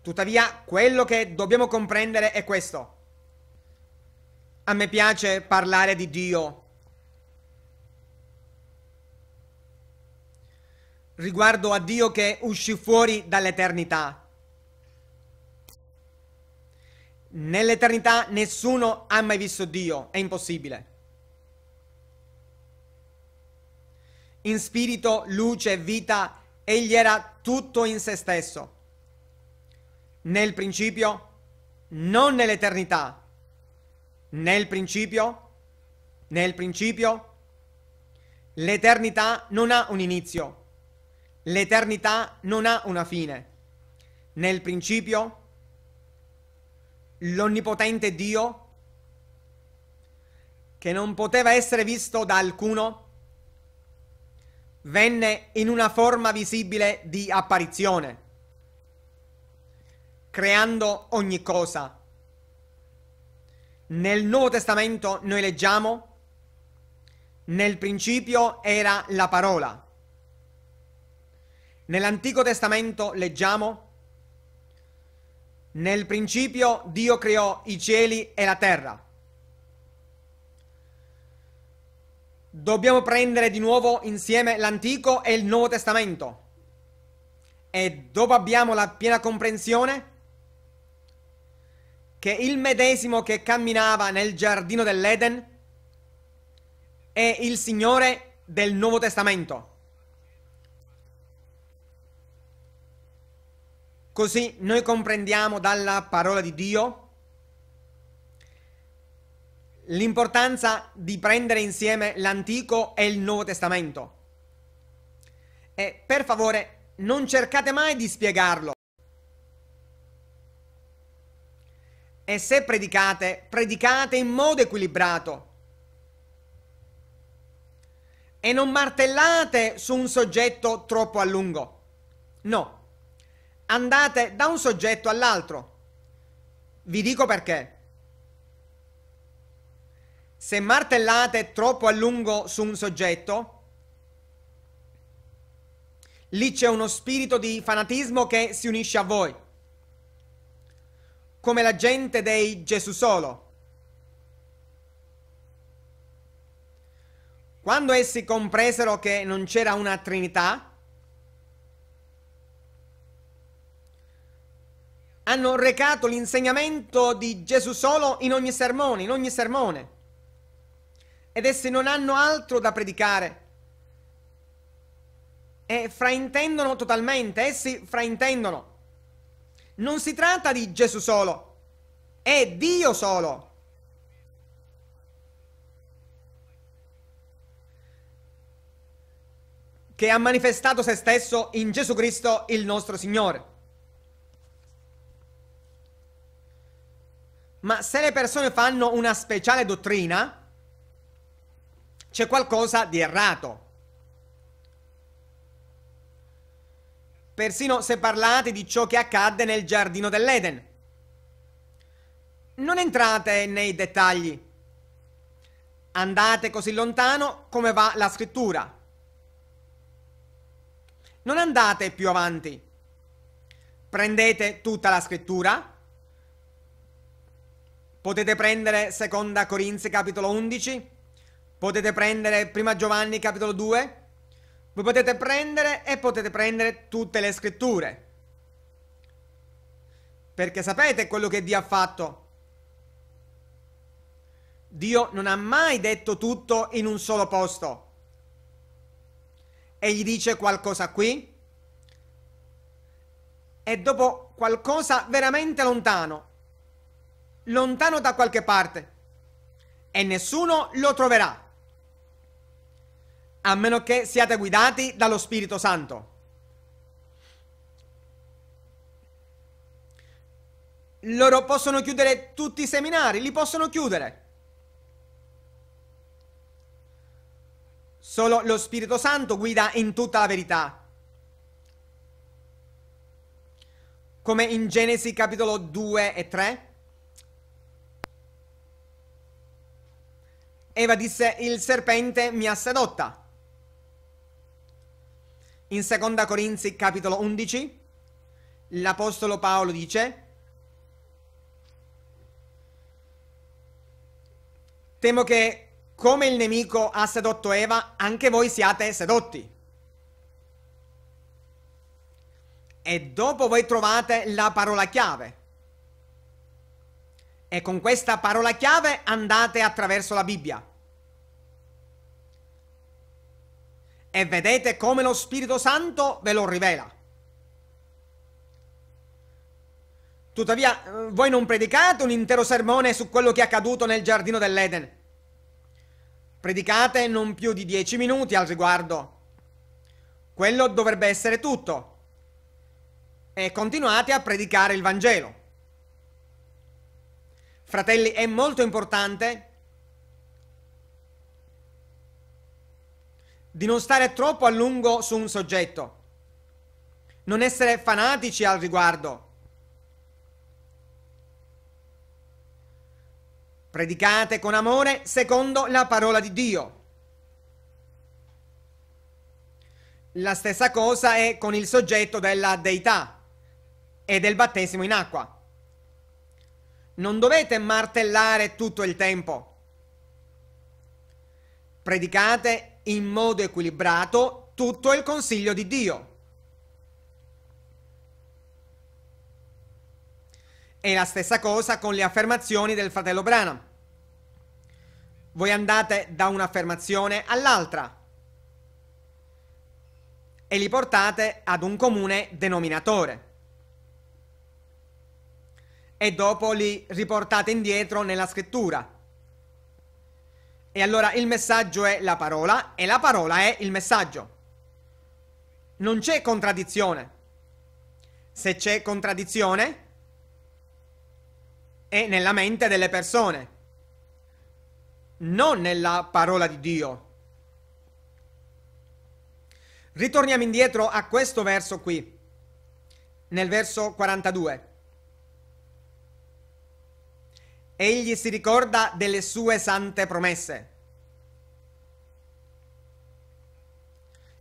Speaker 1: Tuttavia, quello che dobbiamo comprendere è questo. A me piace parlare di Dio. Riguardo a Dio che uscì fuori dall'eternità. Nell'eternità nessuno ha mai visto Dio, è impossibile. In spirito, luce, vita, egli era tutto in se stesso. Nel principio, non nell'eternità. Nel principio, nel principio, l'eternità non ha un inizio. L'eternità non ha una fine. Nel principio, l'onnipotente Dio che non poteva essere visto da alcuno, venne in una forma visibile di apparizione, creando ogni cosa. Nel Nuovo Testamento noi leggiamo, nel principio era la parola. Nell'Antico Testamento leggiamo, nel principio Dio creò i cieli e la terra. Dobbiamo prendere di nuovo insieme l'Antico e il Nuovo Testamento. E dopo abbiamo la piena comprensione che il medesimo che camminava nel giardino dell'Eden è il Signore del Nuovo Testamento. Così noi comprendiamo dalla parola di Dio l'importanza di prendere insieme l'Antico e il Nuovo Testamento. E per favore, non cercate mai di spiegarlo. E se predicate, predicate in modo equilibrato. E non martellate su un soggetto troppo a lungo. No andate da un soggetto all'altro. Vi dico perché. Se martellate troppo a lungo su un soggetto, lì c'è uno spirito di fanatismo che si unisce a voi, come la gente dei Gesù solo. Quando essi compresero che non c'era una Trinità, hanno recato l'insegnamento di Gesù solo in ogni sermone, in ogni sermone. Ed essi non hanno altro da predicare. E fraintendono totalmente, essi fraintendono. Non si tratta di Gesù solo, è Dio solo. che ha manifestato se stesso in Gesù Cristo il nostro Signore. Ma se le persone fanno una speciale dottrina, c'è qualcosa di errato. Persino se parlate di ciò che accadde nel giardino dell'Eden. Non entrate nei dettagli. Andate così lontano come va la scrittura. Non andate più avanti. Prendete tutta la scrittura Potete prendere Seconda Corinzi capitolo 11, potete prendere Prima Giovanni capitolo 2, voi potete prendere e potete prendere tutte le scritture. Perché sapete quello che Dio ha fatto? Dio non ha mai detto tutto in un solo posto. Egli dice qualcosa qui e dopo qualcosa veramente lontano lontano da qualche parte e nessuno lo troverà, a meno che siate guidati dallo Spirito Santo. Loro possono chiudere tutti i seminari, li possono chiudere. Solo lo Spirito Santo guida in tutta la verità. Come in Genesi capitolo 2 e 3. Eva disse il serpente mi ha sedotta. In seconda Corinzi capitolo 11 l'apostolo Paolo dice Temo che come il nemico ha sedotto Eva, anche voi siate sedotti. E dopo voi trovate la parola chiave. E con questa parola chiave andate attraverso la Bibbia. E vedete come lo Spirito Santo ve lo rivela. Tuttavia, voi non predicate un intero sermone su quello che è accaduto nel giardino dell'Eden. Predicate non più di dieci minuti al riguardo. Quello dovrebbe essere tutto. E continuate a predicare il Vangelo. Fratelli, è molto importante di non stare troppo a lungo su un soggetto, non essere fanatici al riguardo. Predicate con amore secondo la parola di Dio. La stessa cosa è con il soggetto della deità e del battesimo in acqua. Non dovete martellare tutto il tempo. Predicate in modo equilibrato tutto il consiglio di Dio. E la stessa cosa con le affermazioni del fratello Branham. Voi andate da un'affermazione all'altra e li portate ad un comune denominatore e dopo li riportate indietro nella scrittura. E allora il messaggio è la parola e la parola è il messaggio. Non c'è contraddizione. Se c'è contraddizione è nella mente delle persone, non nella parola di Dio. Ritorniamo indietro a questo verso qui, nel verso 42. Egli si ricorda delle sue sante promesse.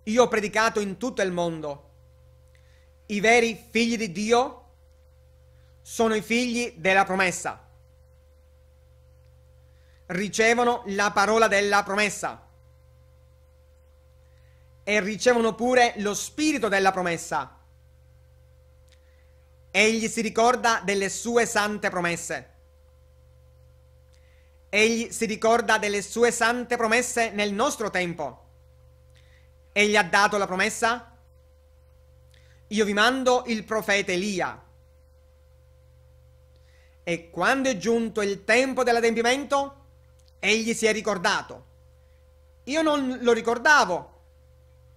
Speaker 1: Io ho predicato in tutto il mondo. I veri figli di Dio sono i figli della promessa. Ricevono la parola della promessa. E ricevono pure lo spirito della promessa. Egli si ricorda delle sue sante promesse. Egli si ricorda delle sue sante promesse nel nostro tempo. Egli ha dato la promessa? Io vi mando il profeta Elia. E quando è giunto il tempo dell'adempimento, egli si è ricordato. Io non lo ricordavo,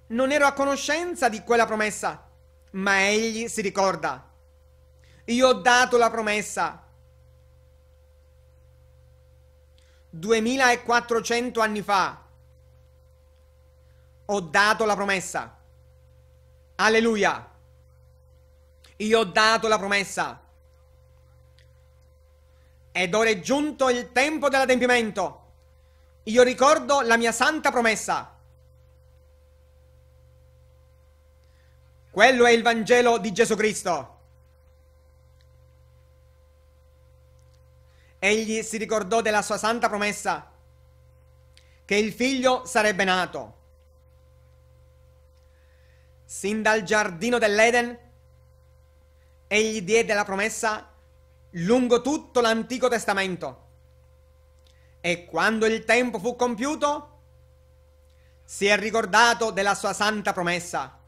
Speaker 1: non ero a conoscenza di quella promessa, ma egli si ricorda. Io ho dato la promessa, 2400 anni fa ho dato la promessa. Alleluia. Io ho dato la promessa. Ed ora è giunto il tempo dell'adempimento. Io ricordo la mia santa promessa. Quello è il Vangelo di Gesù Cristo. Egli si ricordò della sua santa promessa che il figlio sarebbe nato. Sin dal giardino dell'Eden, egli diede la promessa lungo tutto l'Antico Testamento. E quando il tempo fu compiuto, si è ricordato della sua santa promessa.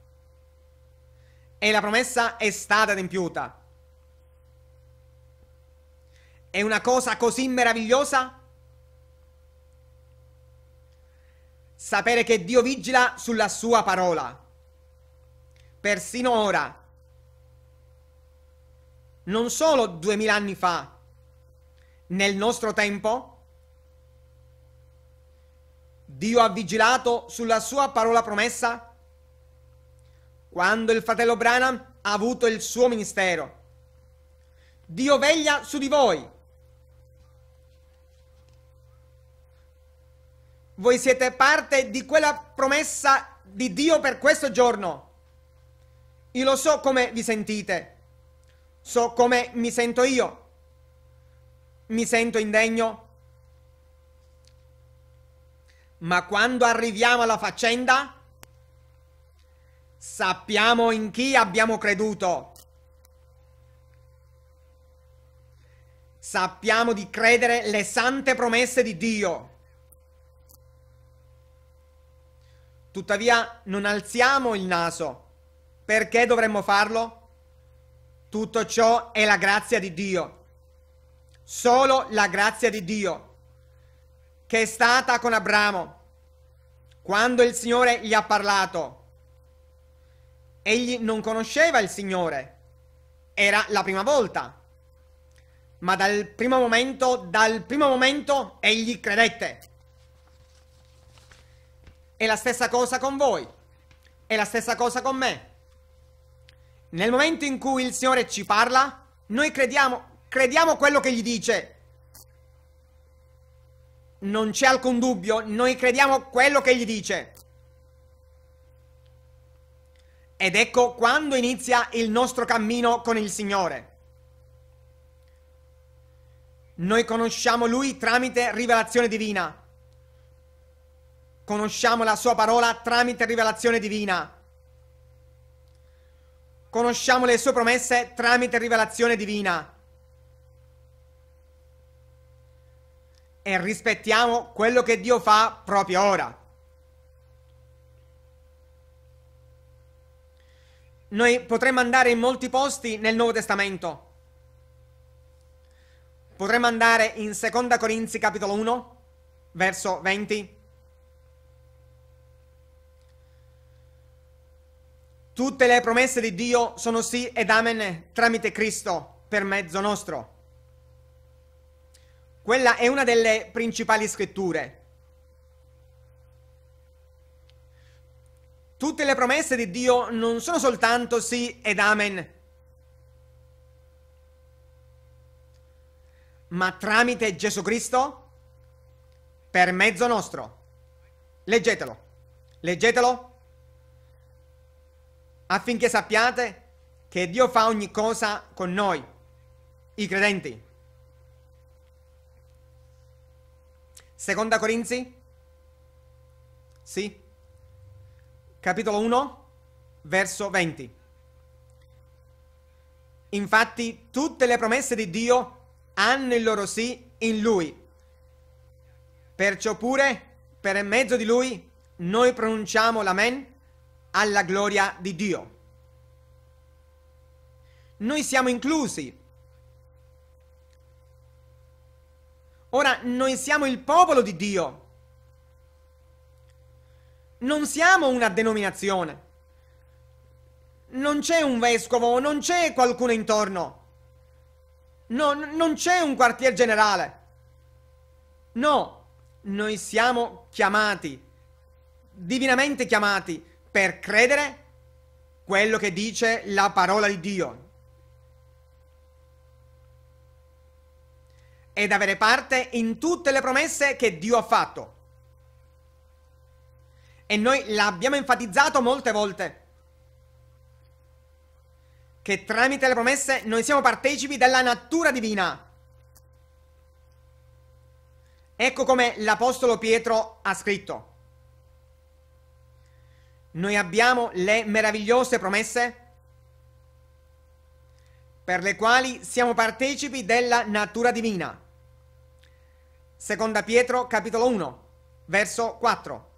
Speaker 1: E la promessa è stata adempiuta è una cosa così meravigliosa? Sapere che Dio vigila sulla sua parola, persino ora, non solo duemila anni fa, nel nostro tempo, Dio ha vigilato sulla sua parola promessa? Quando il fratello Branham ha avuto il suo ministero, Dio veglia su di voi Voi siete parte di quella promessa di Dio per questo giorno. Io lo so come vi sentite, so come mi sento io. Mi sento indegno. Ma quando arriviamo alla faccenda, sappiamo in chi abbiamo creduto. Sappiamo di credere le sante promesse di Dio. Tuttavia non alziamo il naso. Perché dovremmo farlo? Tutto ciò è la grazia di Dio. Solo la grazia di Dio che è stata con Abramo. Quando il Signore gli ha parlato, egli non conosceva il Signore. Era la prima volta. Ma dal primo momento, dal primo momento, egli credette. È la stessa cosa con voi. È la stessa cosa con me. Nel momento in cui il Signore ci parla, noi crediamo, crediamo quello che gli dice. Non c'è alcun dubbio, noi crediamo quello che gli dice. Ed ecco quando inizia il nostro cammino con il Signore. Noi conosciamo Lui tramite rivelazione divina. Conosciamo la sua parola tramite rivelazione divina. Conosciamo le sue promesse tramite rivelazione divina. E rispettiamo quello che Dio fa proprio ora. Noi potremmo andare in molti posti nel Nuovo Testamento. Potremmo andare in Seconda Corinzi capitolo 1, verso 20. Tutte le promesse di Dio sono sì ed amen tramite Cristo per mezzo nostro. Quella è una delle principali scritture. Tutte le promesse di Dio non sono soltanto sì ed amen, ma tramite Gesù Cristo per mezzo nostro. Leggetelo, leggetelo affinché sappiate che Dio fa ogni cosa con noi, i credenti. Seconda Corinzi? Sì. Capitolo 1, verso 20. Infatti tutte le promesse di Dio hanno il loro sì in Lui. Perciò pure, per mezzo di Lui, noi pronunciamo l'amen alla gloria di Dio. Noi siamo inclusi. Ora, noi siamo il popolo di Dio. Non siamo una denominazione. Non c'è un vescovo, non c'è qualcuno intorno. No, non c'è un quartier generale. No, noi siamo chiamati, divinamente chiamati, per credere quello che dice la parola di Dio ed avere parte in tutte le promesse che Dio ha fatto. E noi l'abbiamo enfatizzato molte volte che tramite le promesse noi siamo partecipi della natura divina. Ecco come l'Apostolo Pietro ha scritto. Noi abbiamo le meravigliose promesse per le quali siamo partecipi della natura divina. Seconda Pietro capitolo 1, verso 4.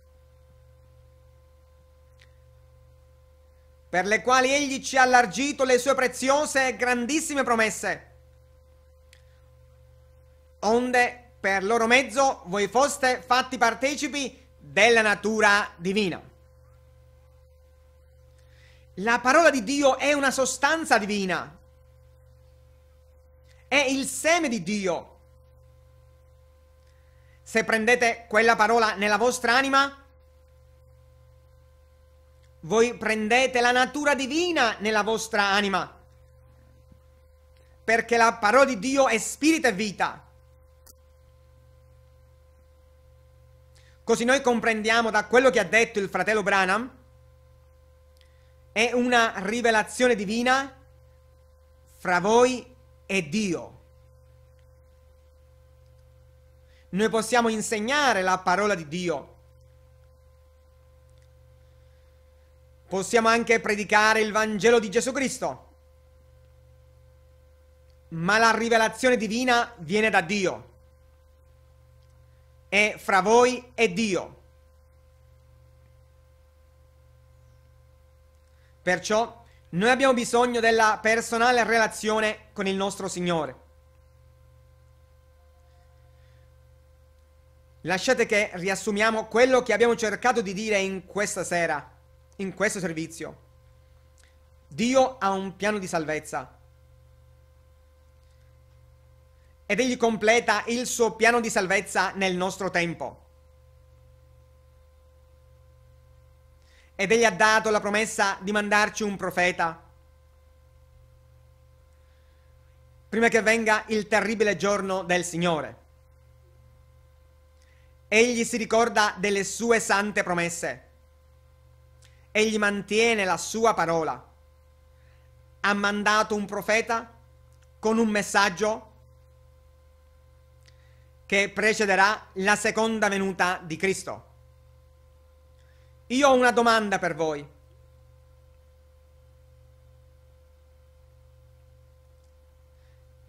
Speaker 1: Per le quali egli ci ha allargito le sue preziose e grandissime promesse, onde per loro mezzo voi foste fatti partecipi della natura divina. La parola di Dio è una sostanza divina. È il seme di Dio. Se prendete quella parola nella vostra anima, voi prendete la natura divina nella vostra anima. Perché la parola di Dio è spirito e vita. Così noi comprendiamo da quello che ha detto il fratello Branham è una rivelazione divina fra voi e Dio. Noi possiamo insegnare la parola di Dio. Possiamo anche predicare il Vangelo di Gesù Cristo. Ma la rivelazione divina viene da Dio. È fra voi e Dio. Perciò noi abbiamo bisogno della personale relazione con il nostro Signore. Lasciate che riassumiamo quello che abbiamo cercato di dire in questa sera, in questo servizio. Dio ha un piano di salvezza. Ed egli completa il suo piano di salvezza nel nostro tempo. ed egli ha dato la promessa di mandarci un profeta. Prima che venga il terribile giorno del Signore. Egli si ricorda delle sue sante promesse. Egli mantiene la sua parola. Ha mandato un profeta con un messaggio che precederà la seconda venuta di Cristo. Io ho una domanda per voi.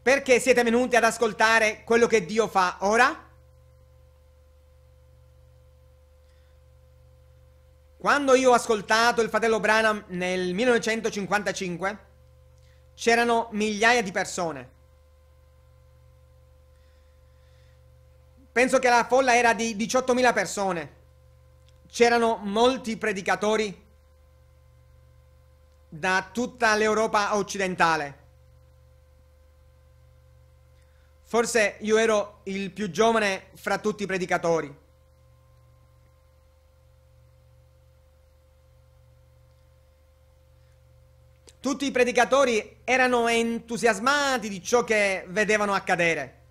Speaker 1: Perché siete venuti ad ascoltare quello che Dio fa ora? Quando io ho ascoltato il fratello Branham nel 1955, c'erano migliaia di persone. Penso che la folla era di 18.000 persone. C'erano molti predicatori da tutta l'Europa occidentale. Forse io ero il più giovane fra tutti i predicatori. Tutti i predicatori erano entusiasmati di ciò che vedevano accadere.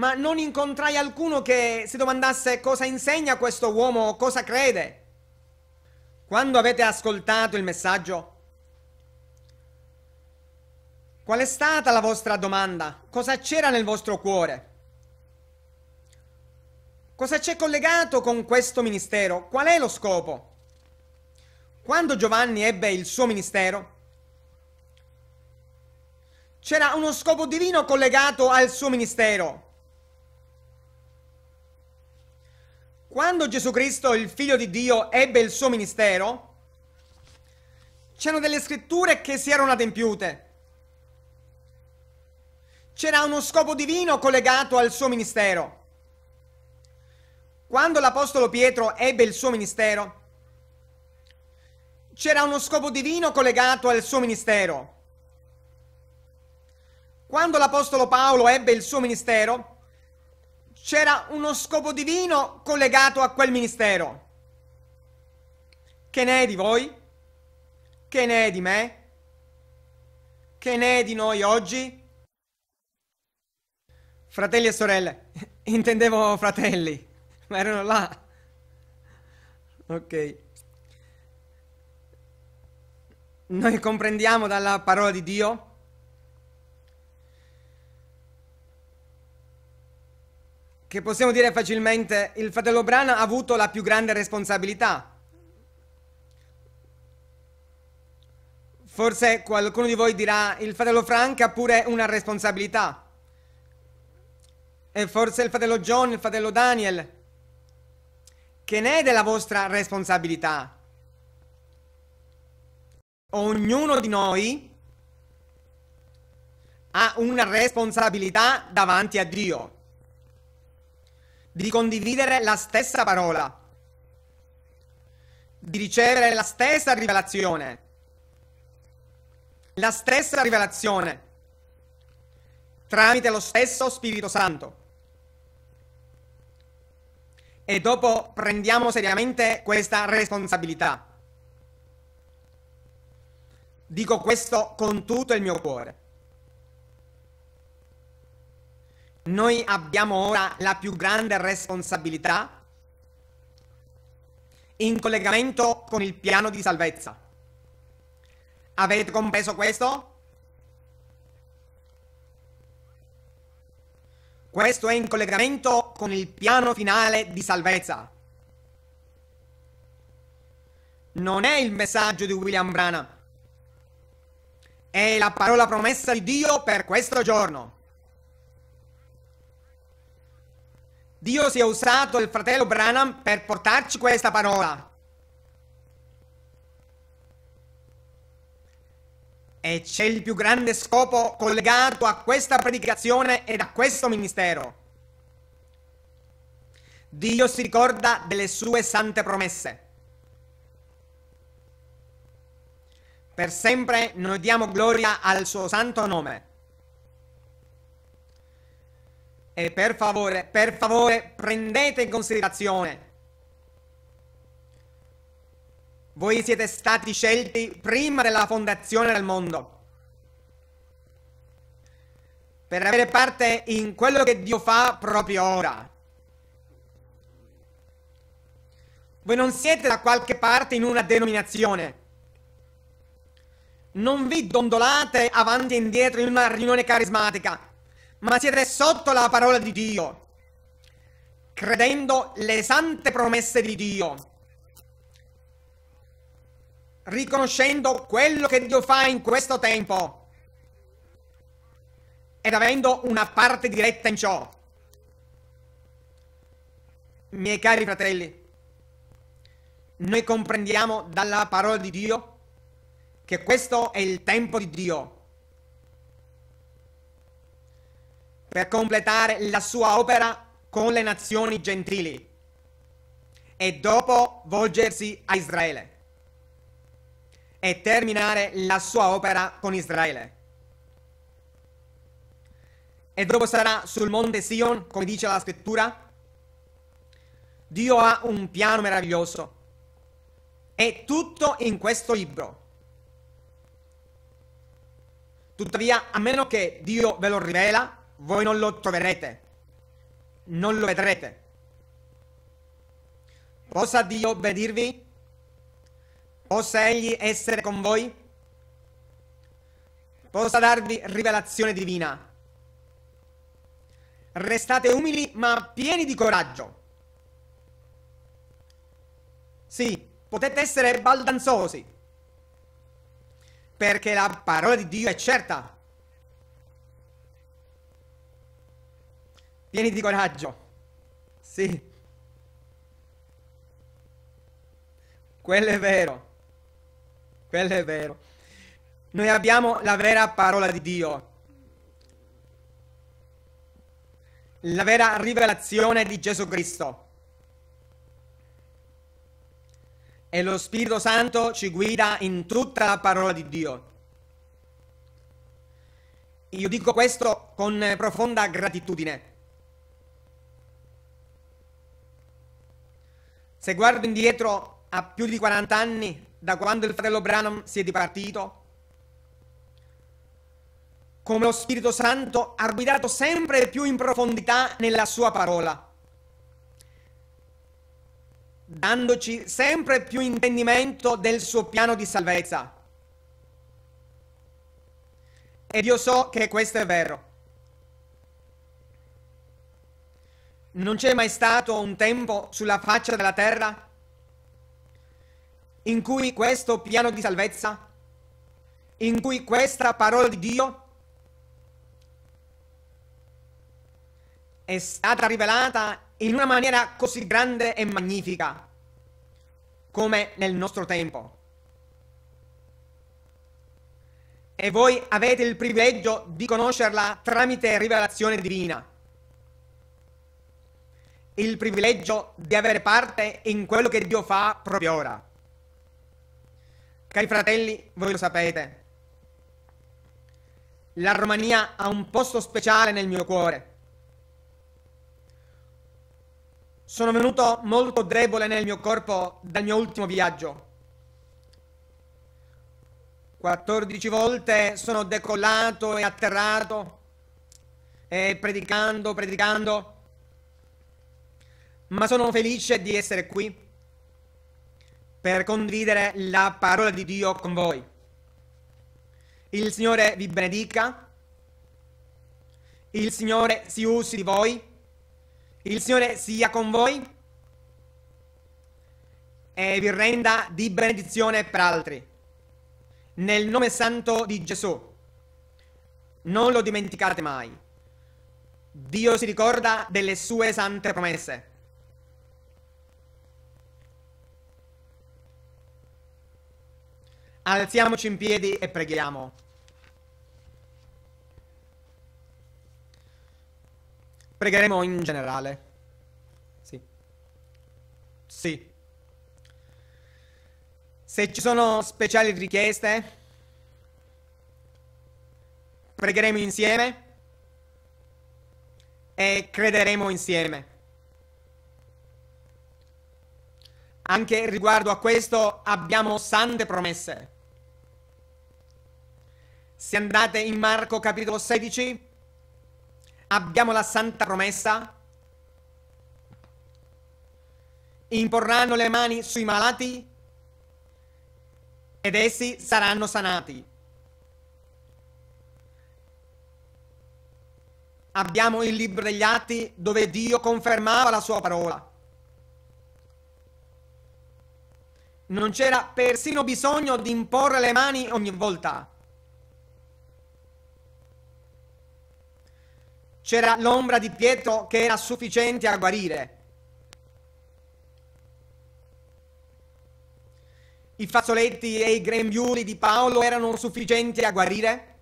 Speaker 1: ma non incontrai alcuno che si domandasse cosa insegna questo uomo o cosa crede. Quando avete ascoltato il messaggio, qual è stata la vostra domanda? Cosa c'era nel vostro cuore? Cosa c'è collegato con questo ministero? Qual è lo scopo? Quando Giovanni ebbe il suo ministero, c'era uno scopo divino collegato al suo ministero. Quando Gesù Cristo, il figlio di Dio, ebbe il suo ministero, c'erano delle scritture che si erano adempiute. C'era uno scopo divino collegato al suo ministero. Quando l'Apostolo Pietro ebbe il suo ministero, c'era uno scopo divino collegato al suo ministero. Quando l'Apostolo Paolo ebbe il suo ministero, c'era uno scopo divino collegato a quel ministero. Che ne è di voi? Che ne è di me? Che ne è di noi oggi? Fratelli e sorelle, intendevo fratelli, ma erano là. Ok. Noi comprendiamo dalla parola di Dio che possiamo dire facilmente il fratello Bran ha avuto la più grande responsabilità. Forse qualcuno di voi dirà il fratello Frank ha pure una responsabilità. E forse il fratello John, il fratello Daniel. Che ne è della vostra responsabilità? Ognuno di noi ha una responsabilità davanti a Dio di condividere la stessa parola, di ricevere la stessa rivelazione, la stessa rivelazione tramite lo stesso Spirito Santo. E dopo prendiamo seriamente questa responsabilità. Dico questo con tutto il mio cuore. noi abbiamo ora la più grande responsabilità in collegamento con il piano di salvezza. Avete compreso questo? Questo è in collegamento con il piano finale di salvezza. Non è il messaggio di William Branham. È la parola promessa di Dio per questo giorno. Dio si è usato il fratello Branham per portarci questa parola. E c'è il più grande scopo collegato a questa predicazione ed a questo ministero. Dio si ricorda delle sue sante promesse. Per sempre noi diamo gloria al suo santo nome. E per favore, per favore, prendete in considerazione. Voi siete stati scelti prima della fondazione del mondo. Per avere parte in quello che Dio fa proprio ora. Voi non siete da qualche parte in una denominazione. Non vi dondolate avanti e indietro in una riunione carismatica ma siete sotto la parola di Dio, credendo le sante promesse di Dio, riconoscendo quello che Dio fa in questo tempo ed avendo una parte diretta in ciò. Miei cari fratelli, noi comprendiamo dalla parola di Dio che questo è il tempo di Dio per completare la sua opera con le nazioni gentili e dopo volgersi a Israele e terminare la sua opera con Israele. E dopo sarà sul monte Sion, come dice la scrittura, Dio ha un piano meraviglioso. È tutto in questo libro. Tuttavia, a meno che Dio ve lo rivela, voi non lo troverete, non lo vedrete. Possa Dio obbedirvi? Possa Egli essere con voi? Possa darvi rivelazione divina? Restate umili ma pieni di coraggio. Sì, potete essere baldanzosi, perché la parola di Dio è certa Pieni di coraggio. Sì. Quello è vero. Quello è vero. Noi abbiamo la vera parola di Dio. La vera rivelazione di Gesù Cristo. E lo Spirito Santo ci guida in tutta la parola di Dio. Io dico questo con profonda gratitudine Se guardo indietro a più di 40 anni da quando il fratello Branham si è dipartito, come lo Spirito Santo ha guidato sempre più in profondità nella sua parola, dandoci sempre più intendimento del suo piano di salvezza. E io so che questo è vero. non c'è mai stato un tempo sulla faccia della terra in cui questo piano di salvezza, in cui questa parola di Dio è stata rivelata in una maniera così grande e magnifica come nel nostro tempo. E voi avete il privilegio di conoscerla tramite rivelazione divina il privilegio di avere parte in quello che Dio fa proprio ora. Cari fratelli, voi lo sapete, la Romania ha un posto speciale nel mio cuore. Sono venuto molto debole nel mio corpo dal mio ultimo viaggio. 14 volte sono decollato e atterrato e predicando, predicando ma sono felice di essere qui per condividere la parola di Dio con voi. Il Signore vi benedica, il Signore si usi di voi, il Signore sia con voi e vi renda di benedizione per altri. Nel nome santo di Gesù. Non lo dimenticate mai. Dio si ricorda delle sue sante promesse. Alziamoci in piedi e preghiamo. Pregheremo in generale. Sì. Sì. Se ci sono speciali richieste, pregheremo insieme e crederemo insieme. Anche riguardo a questo abbiamo sante promesse. Se andate in Marco capitolo 16, abbiamo la santa promessa. Imporranno le mani sui malati ed essi saranno sanati. Abbiamo il libro degli atti dove Dio confermava la sua parola. Non c'era persino bisogno di imporre le mani ogni volta. c'era l'ombra di Pietro che era sufficiente a guarire. I fazzoletti e i grembiuli di Paolo erano sufficienti a guarire?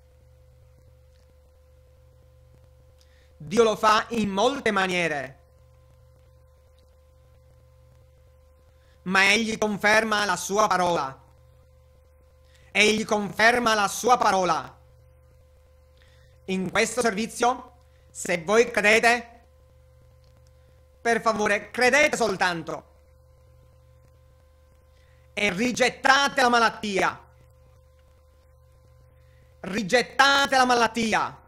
Speaker 1: Dio lo fa in molte maniere. Ma egli conferma la sua parola. Egli conferma la sua parola. In questo servizio se voi credete, per favore, credete soltanto. E rigettate la malattia. Rigettate la malattia.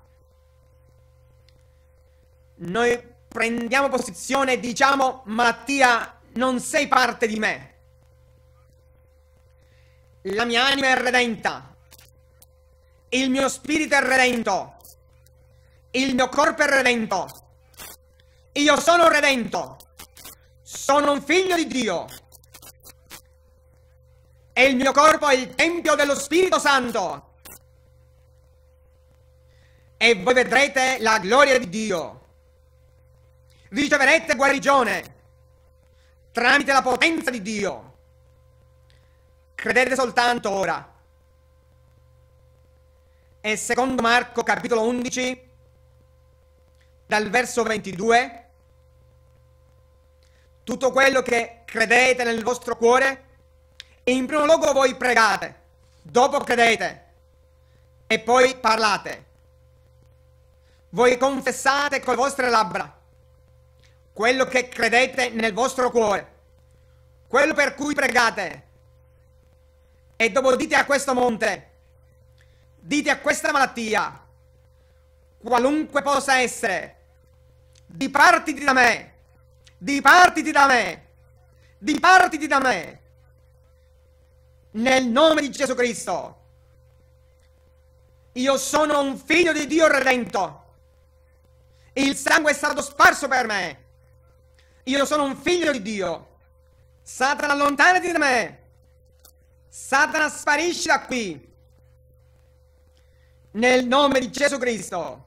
Speaker 1: Noi prendiamo posizione e diciamo malattia, non sei parte di me. La mia anima è redenta. Il mio spirito è redento. Il mio corpo è redento. Io sono redento. Sono un figlio di Dio. E il mio corpo è il Tempio dello Spirito Santo. E voi vedrete la gloria di Dio. Riceverete guarigione tramite la potenza di Dio. Credete soltanto ora. E secondo Marco capitolo 11, dal verso 22, tutto quello che credete nel vostro cuore, e in primo luogo voi pregate, dopo credete e poi parlate. Voi confessate con le vostre labbra quello che credete nel vostro cuore, quello per cui pregate. E dopo dite a questo monte, dite a questa malattia, qualunque possa essere, Dipartiti da me! Dipartiti da me! Dipartiti da me! Nel nome di Gesù Cristo! Io sono un figlio di Dio redento! Il sangue è stato sparso per me! Io sono un figlio di Dio! Satana, allontanati da me! Satana, sparisci da qui! Nel nome di Gesù Cristo!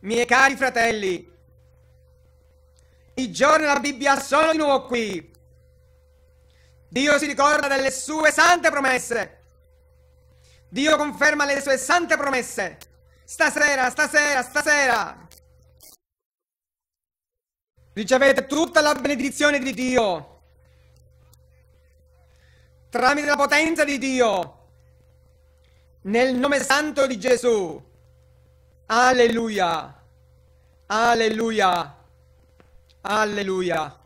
Speaker 1: Miei cari fratelli, i giorni della Bibbia sono di nuovo qui. Dio si ricorda delle sue sante promesse. Dio conferma le sue sante promesse. Stasera, stasera, stasera. Ricevete tutta la benedizione di Dio. Tramite la potenza di Dio. Nel nome santo di Gesù. Alleluia. Alleluia. Alleluia.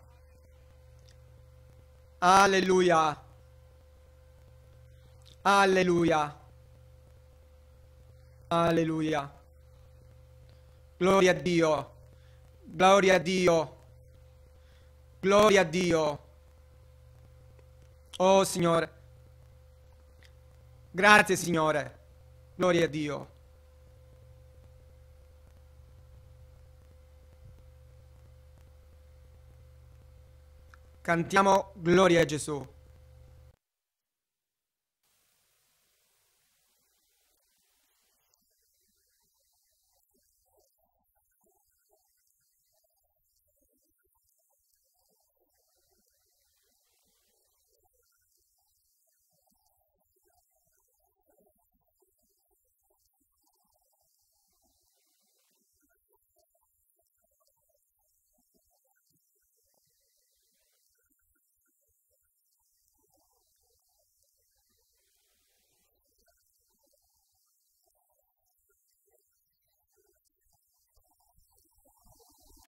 Speaker 1: Alleluia. Alleluia. Alleluia. Gloria a Dio. Gloria a Dio. Gloria a Dio. Oh Signore. Grazie Signore. Gloria a Dio. Cantiamo Gloria a Gesù.